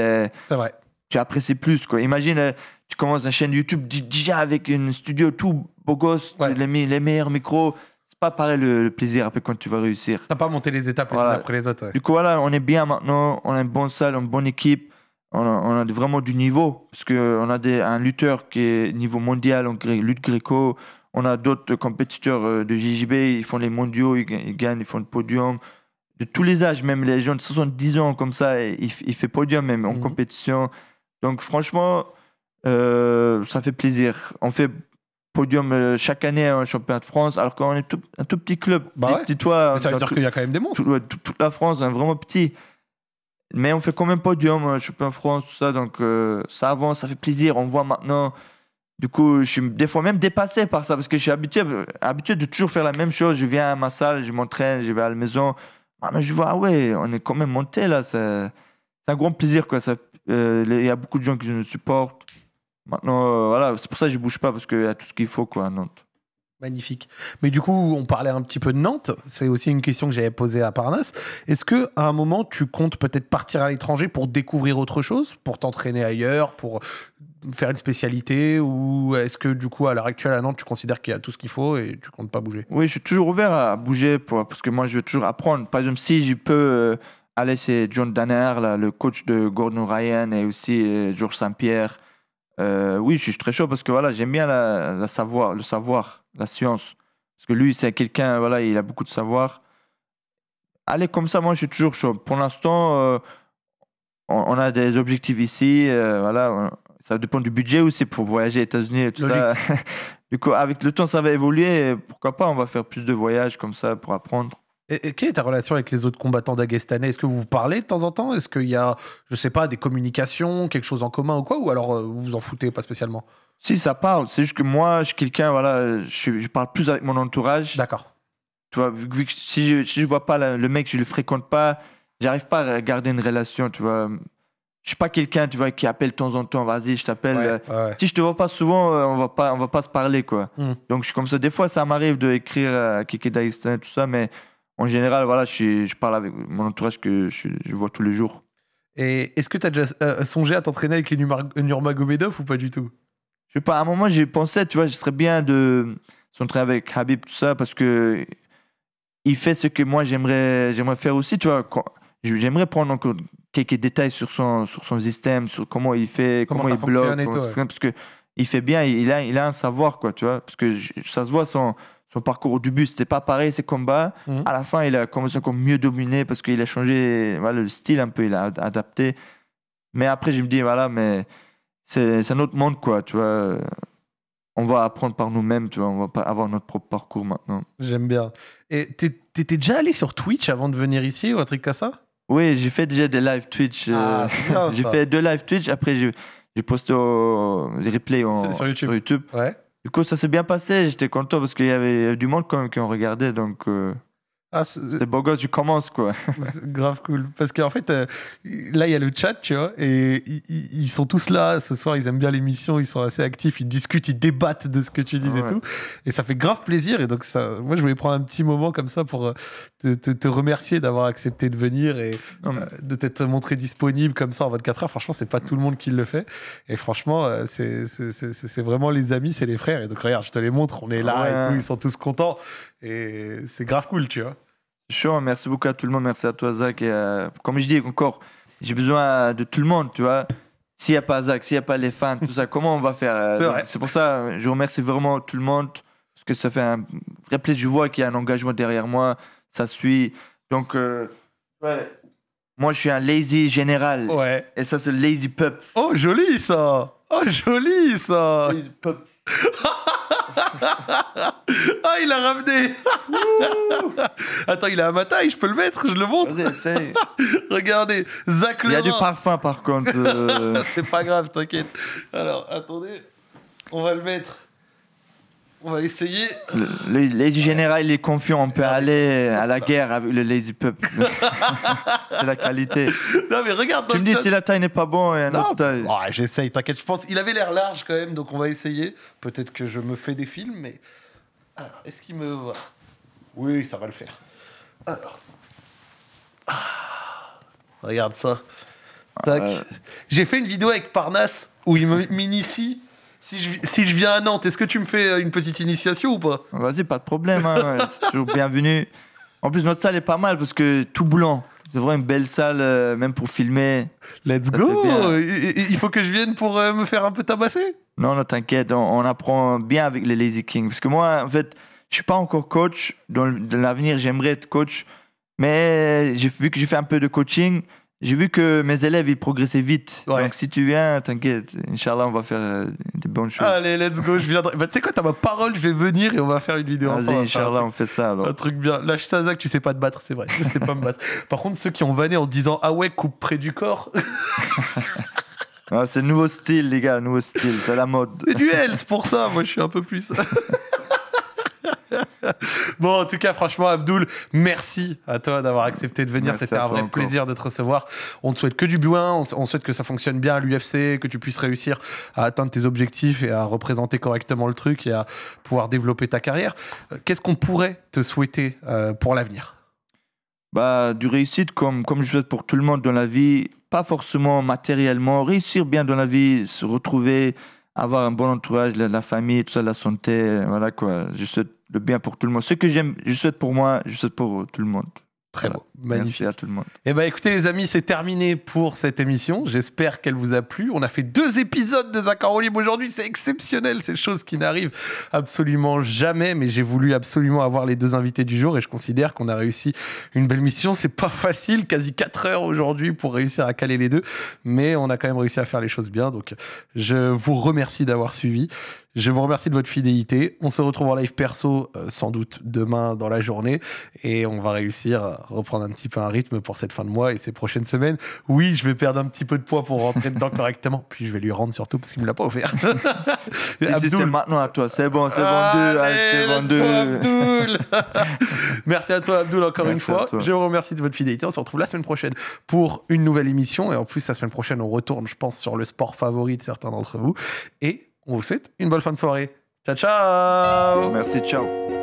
C'est vrai. Tu apprécies plus, quoi. Imagine, euh, tu commences une chaîne YouTube déjà avec une studio tout beau les, meilleurs micros. C'est pas pareil le, plaisir après quand tu vas réussir. T'as pas monté les étapes les après les autres. Du coup, voilà, on est bien maintenant. On a une bonne salle, une bonne équipe. On a, vraiment du niveau. Parce qu'on a des, un lutteur qui est niveau mondial en lutte gréco. On a d'autres compétiteurs euh, de JJB. Ils font les mondiaux, ils, gagnent, ils font le podium de tous les âges, même les gens de 70 ans comme ça, ils font fait podium même en mhm. compétition. Donc franchement, euh, ça fait plaisir. On fait podium euh, chaque année champion championnat de France, alors qu'on est un tout petit club. Bah toi, ça veut dire qu'il y a quand même des monstres. toute, la France, un hein, vraiment petit. Mais on fait quand même podium, euh, champion de France, tout ça. Donc euh, ça avance, ça fait plaisir. On voit maintenant. Du coup, je suis des fois même dépassé par ça parce que je suis habitué, habitué de toujours faire la même chose. Je viens à ma salle, je m'entraîne, je vais à la maison. Ah, je vois, ah ouais, on est quand même monté là. C'est un grand plaisir. quoi. Il y a beaucoup de gens qui nous supportent. Maintenant, euh, voilà, c'est pour ça que je bouge pas, parce qu'il y a tout ce qu'il faut quoi, à Nantes. Magnifique. Mais du coup, on parlait un petit peu de Nantes. C'est aussi une question que j'avais posée à Parnasse. Est-ce que à un moment, tu comptes peut-être partir à l'étranger pour découvrir autre chose, pour t'entraîner ailleurs, pour faire une spécialité Ou est-ce que du coup, à l'heure actuelle à Nantes, tu considères qu'il y a tout ce qu'il faut et tu comptes pas bouger Oui, je suis toujours ouvert à bouger parce que moi, je veux toujours apprendre. Par exemple, si je peux euh, aller chez John Danner, le coach de Gordon Ryan et aussi George euh, Georges Saint-Pierre euh, oui, je suis très chaud parce que voilà, j'aime bien la, savoir, le savoir, la science. Parce que lui, c'est quelqu'un, voilà, il a beaucoup de savoir. Allez, comme ça, moi, je suis toujours chaud. Pour l'instant, euh, on, a des objectifs ici. Euh, voilà, ça dépend du budget aussi pour voyager aux États-Unis et tout ça. du coup, avec le temps, ça va évoluer. pourquoi pas, on va faire plus de voyages comme ça pour apprendre. Et, quelle est ta relation avec les autres combattants dagestanais Est-ce que vous vous parlez de temps en temps Est-ce qu'il y a, je sais pas, des communications, quelque chose en commun ou quoi Ou alors euh, vous vous en foutez pas spécialement Si, ça parle. C'est juste que moi, je suis quelqu'un, voilà, je, parle plus avec mon entourage. D'accord. Tu vois, si je, si vois pas le mec, je le fréquente pas, j'arrive pas à garder une relation, tu vois. Je suis pas quelqu'un, tu vois, qui appelle de temps en temps, vas-y, je t'appelle. Euh, si je te vois pas souvent, euh, on va pas, on va pas se parler, quoi. Hmm. Donc je suis comme ça. Des fois, ça m'arrive d'écrire à Kiki Daistan et tout ça, mais en général, voilà, je, parle avec mon entourage que je, vois tous les jours. Et est-ce que tu as déjà euh, songé à t'entraîner avec Nurmagomedov ou pas du tout Je sais pas, à un moment j'ai pensé, tu vois, ce serait bien de s'entraîner avec Habib, tout ça, parce que il fait ce que moi j'aimerais, j'aimerais faire aussi, tu vois. J'aimerais prendre encore quelques détails sur son, sur son système, sur comment il fait, comment, il bloque, parce que il fait bien, il a, il a un savoir, quoi, tu vois, parce que ça se voit, son, son parcours au début, c'était pas pareil, ses combats. Mhm. À la fin, il a commencé à mieux dominer parce qu'il a changé le style un peu, il a adapté. Mais après, je me dis, voilà, mais c'est un autre monde, quoi, tu vois. On va apprendre par nous-mêmes, tu vois, on va pas avoir notre propre parcours maintenant. J'aime bien. Et t'étais déjà allé sur Twitch avant de venir ici ou un truc comme ça Oui, j'ai fait déjà des live Twitch. Euh, ah, j'ai fait deux live Twitch, après j'ai posté les replays sur Sur YouTube. Ouais. Du coup, ça s'est bien passé. J'étais content parce qu'il y avait du monde quand même qui en regardait. Donc, euh, ah, c'est beau gosse, tu commences quoi. grave cool. Parce qu'en fait, euh, là, il y a le chat, tu vois, et ils sont tous là. Ce soir, ils aiment bien l'émission, ils sont assez actifs, ils discutent, ils débattent de ce que tu dis et tout. Et ça fait grave plaisir. Et donc, ça, moi, je voulais prendre un petit moment comme ça pour euh, te, remercier d'avoir accepté de venir et euh, de t'être montré disponible comme ça en 24 heures. Franchement, c'est pas tout le monde qui le fait. Et franchement, c'est vraiment les amis, c'est les frères. Et donc, regarde, je te les montre, on est là et tout, ils sont tous contents. Et c'est grave cool, tu vois. Chaud, hein. merci beaucoup à tout le monde, merci à toi, Zach. Et, euh, comme je dis encore, j'ai besoin de tout le monde, tu vois. S'il n'y a pas Zach, s'il n'y a pas les fans, tout ça, comment on va faire euh, C'est pour ça, je remercie vraiment tout le monde, parce que ça fait un vrai plaisir. Je vois qu'il y a un engagement derrière moi, ça suit. Donc, euh, ouais. moi, je suis un lazy général. Ouais. Et ça, c'est lazy pup. Oh, joli ça Oh, joli ça Lazy pup. ah, il a ramené. Attends, il a à ma taille, je peux le mettre, je le montre. Regardez, Zach Il y a du parfum par contre. Euh. C'est pas grave, t'inquiète. Alors, attendez, on va le mettre. On va essayer. Le, le général, est confiant. On peut aller à la guerre avec le lazy peuple. c'est la qualité. Non, mais regarde. Tu me dis si la taille n'est pas bonne j'essaye, t'inquiète. Je pense. Il avait l'air large quand même, donc on va essayer. Peut-être que je me fais des films, mais. Alors, est-ce qu'il me voit Oui, ça va le faire. Alors. Ah, regarde ça. Tac. J'ai fait une vidéo avec Parnasse où il m'initie si je, si je viens à Nantes, est-ce que tu me fais euh, une petite initiation ou pas Vas-y, pas de problème. Hein, toujours bienvenue. En plus, notre salle est pas mal parce que tout blanc. C'est vraiment une belle salle, euh, même pour filmer. Let's go Il faut que je vienne pour euh, me faire un peu tabasser Non, non, t'inquiète, on, apprend bien avec les Lazy Kings. Parce que moi, en fait, je suis pas encore coach. Dans l'avenir, j'aimerais être coach. Mais vu que j'ai fait un peu de coaching, j'ai vu que mes élèves, ils progressaient vite. Donc si tu viens, t'inquiète. Inch'Allah, on va faire euh, des bonnes choses. Allez, let's go. Je viens bah, tu sais quoi, t'as ma parole, je vais venir et on va faire une vidéo ensemble. Inch'Allah, on fait ça alors. Un truc bien. Lâche ça, Zach, tu sais pas te battre, c'est vrai. Je sais pas me battre. Par contre, ceux qui ont vanné en disant Ah ouais, coupe près du corps. Ah, c'est le nouveau style, les gars, nouveau style. C'est la mode. C'est du pour ça. Moi, je suis un peu plus. bon, en tout cas, franchement, Abdoul, merci à toi d'avoir accepté de venir. C'était un vrai plaisir de te recevoir. On te souhaite que du bien. On, souhaite que ça fonctionne bien à l'UFC, que tu puisses réussir à atteindre tes objectifs et à représenter correctement le truc et à pouvoir développer ta carrière. Euh, qu'est-ce qu'on pourrait te souhaiter euh, pour l'avenir bah, du réussite comme, comme je souhaite pour tout le monde dans la vie, pas forcément matériellement, réussir bien dans la vie, se retrouver, avoir un bon entourage, la, la famille, tout ça, la santé, voilà quoi. Je souhaite le bien pour tout le monde. Ce que j'aime, je souhaite pour moi, je souhaite pour tout le monde. Très bon, magnifique à tout le monde. Et eh bah ben, écoutez les amis, c'est terminé pour cette émission. J'espère qu'elle vous a plu. On a fait deux épisodes de Zaccord au aujourd'hui, c'est exceptionnel, c'est chose qui n'arrive absolument jamais. Mais j'ai voulu absolument avoir les deux invités du jour et je considère qu'on a réussi une belle mission. C'est pas facile, quasi quatre heures aujourd'hui pour réussir à caler les deux, mais on a quand même réussi à faire les choses bien. Donc je vous remercie d'avoir suivi. Je vous remercie de votre fidélité. On se retrouve en live perso euh, sans doute demain dans la journée et on va réussir à reprendre un petit peu un rythme pour cette fin de mois et ces prochaines semaines. Oui, je vais perdre un petit peu de poids pour rentrer dedans correctement, puis je vais lui rendre surtout parce qu'il me l'a pas offert. maintenant à toi, c'est bon, c'est Merci à toi Abdoul encore une fois. Je vous remercie de votre fidélité. On se retrouve la semaine prochaine pour une nouvelle émission et en plus la semaine prochaine on retourne je pense sur le sport favori de certains d'entre vous et on vous souhaite une bonne fin de soirée. Ciao, ciao Merci, ciao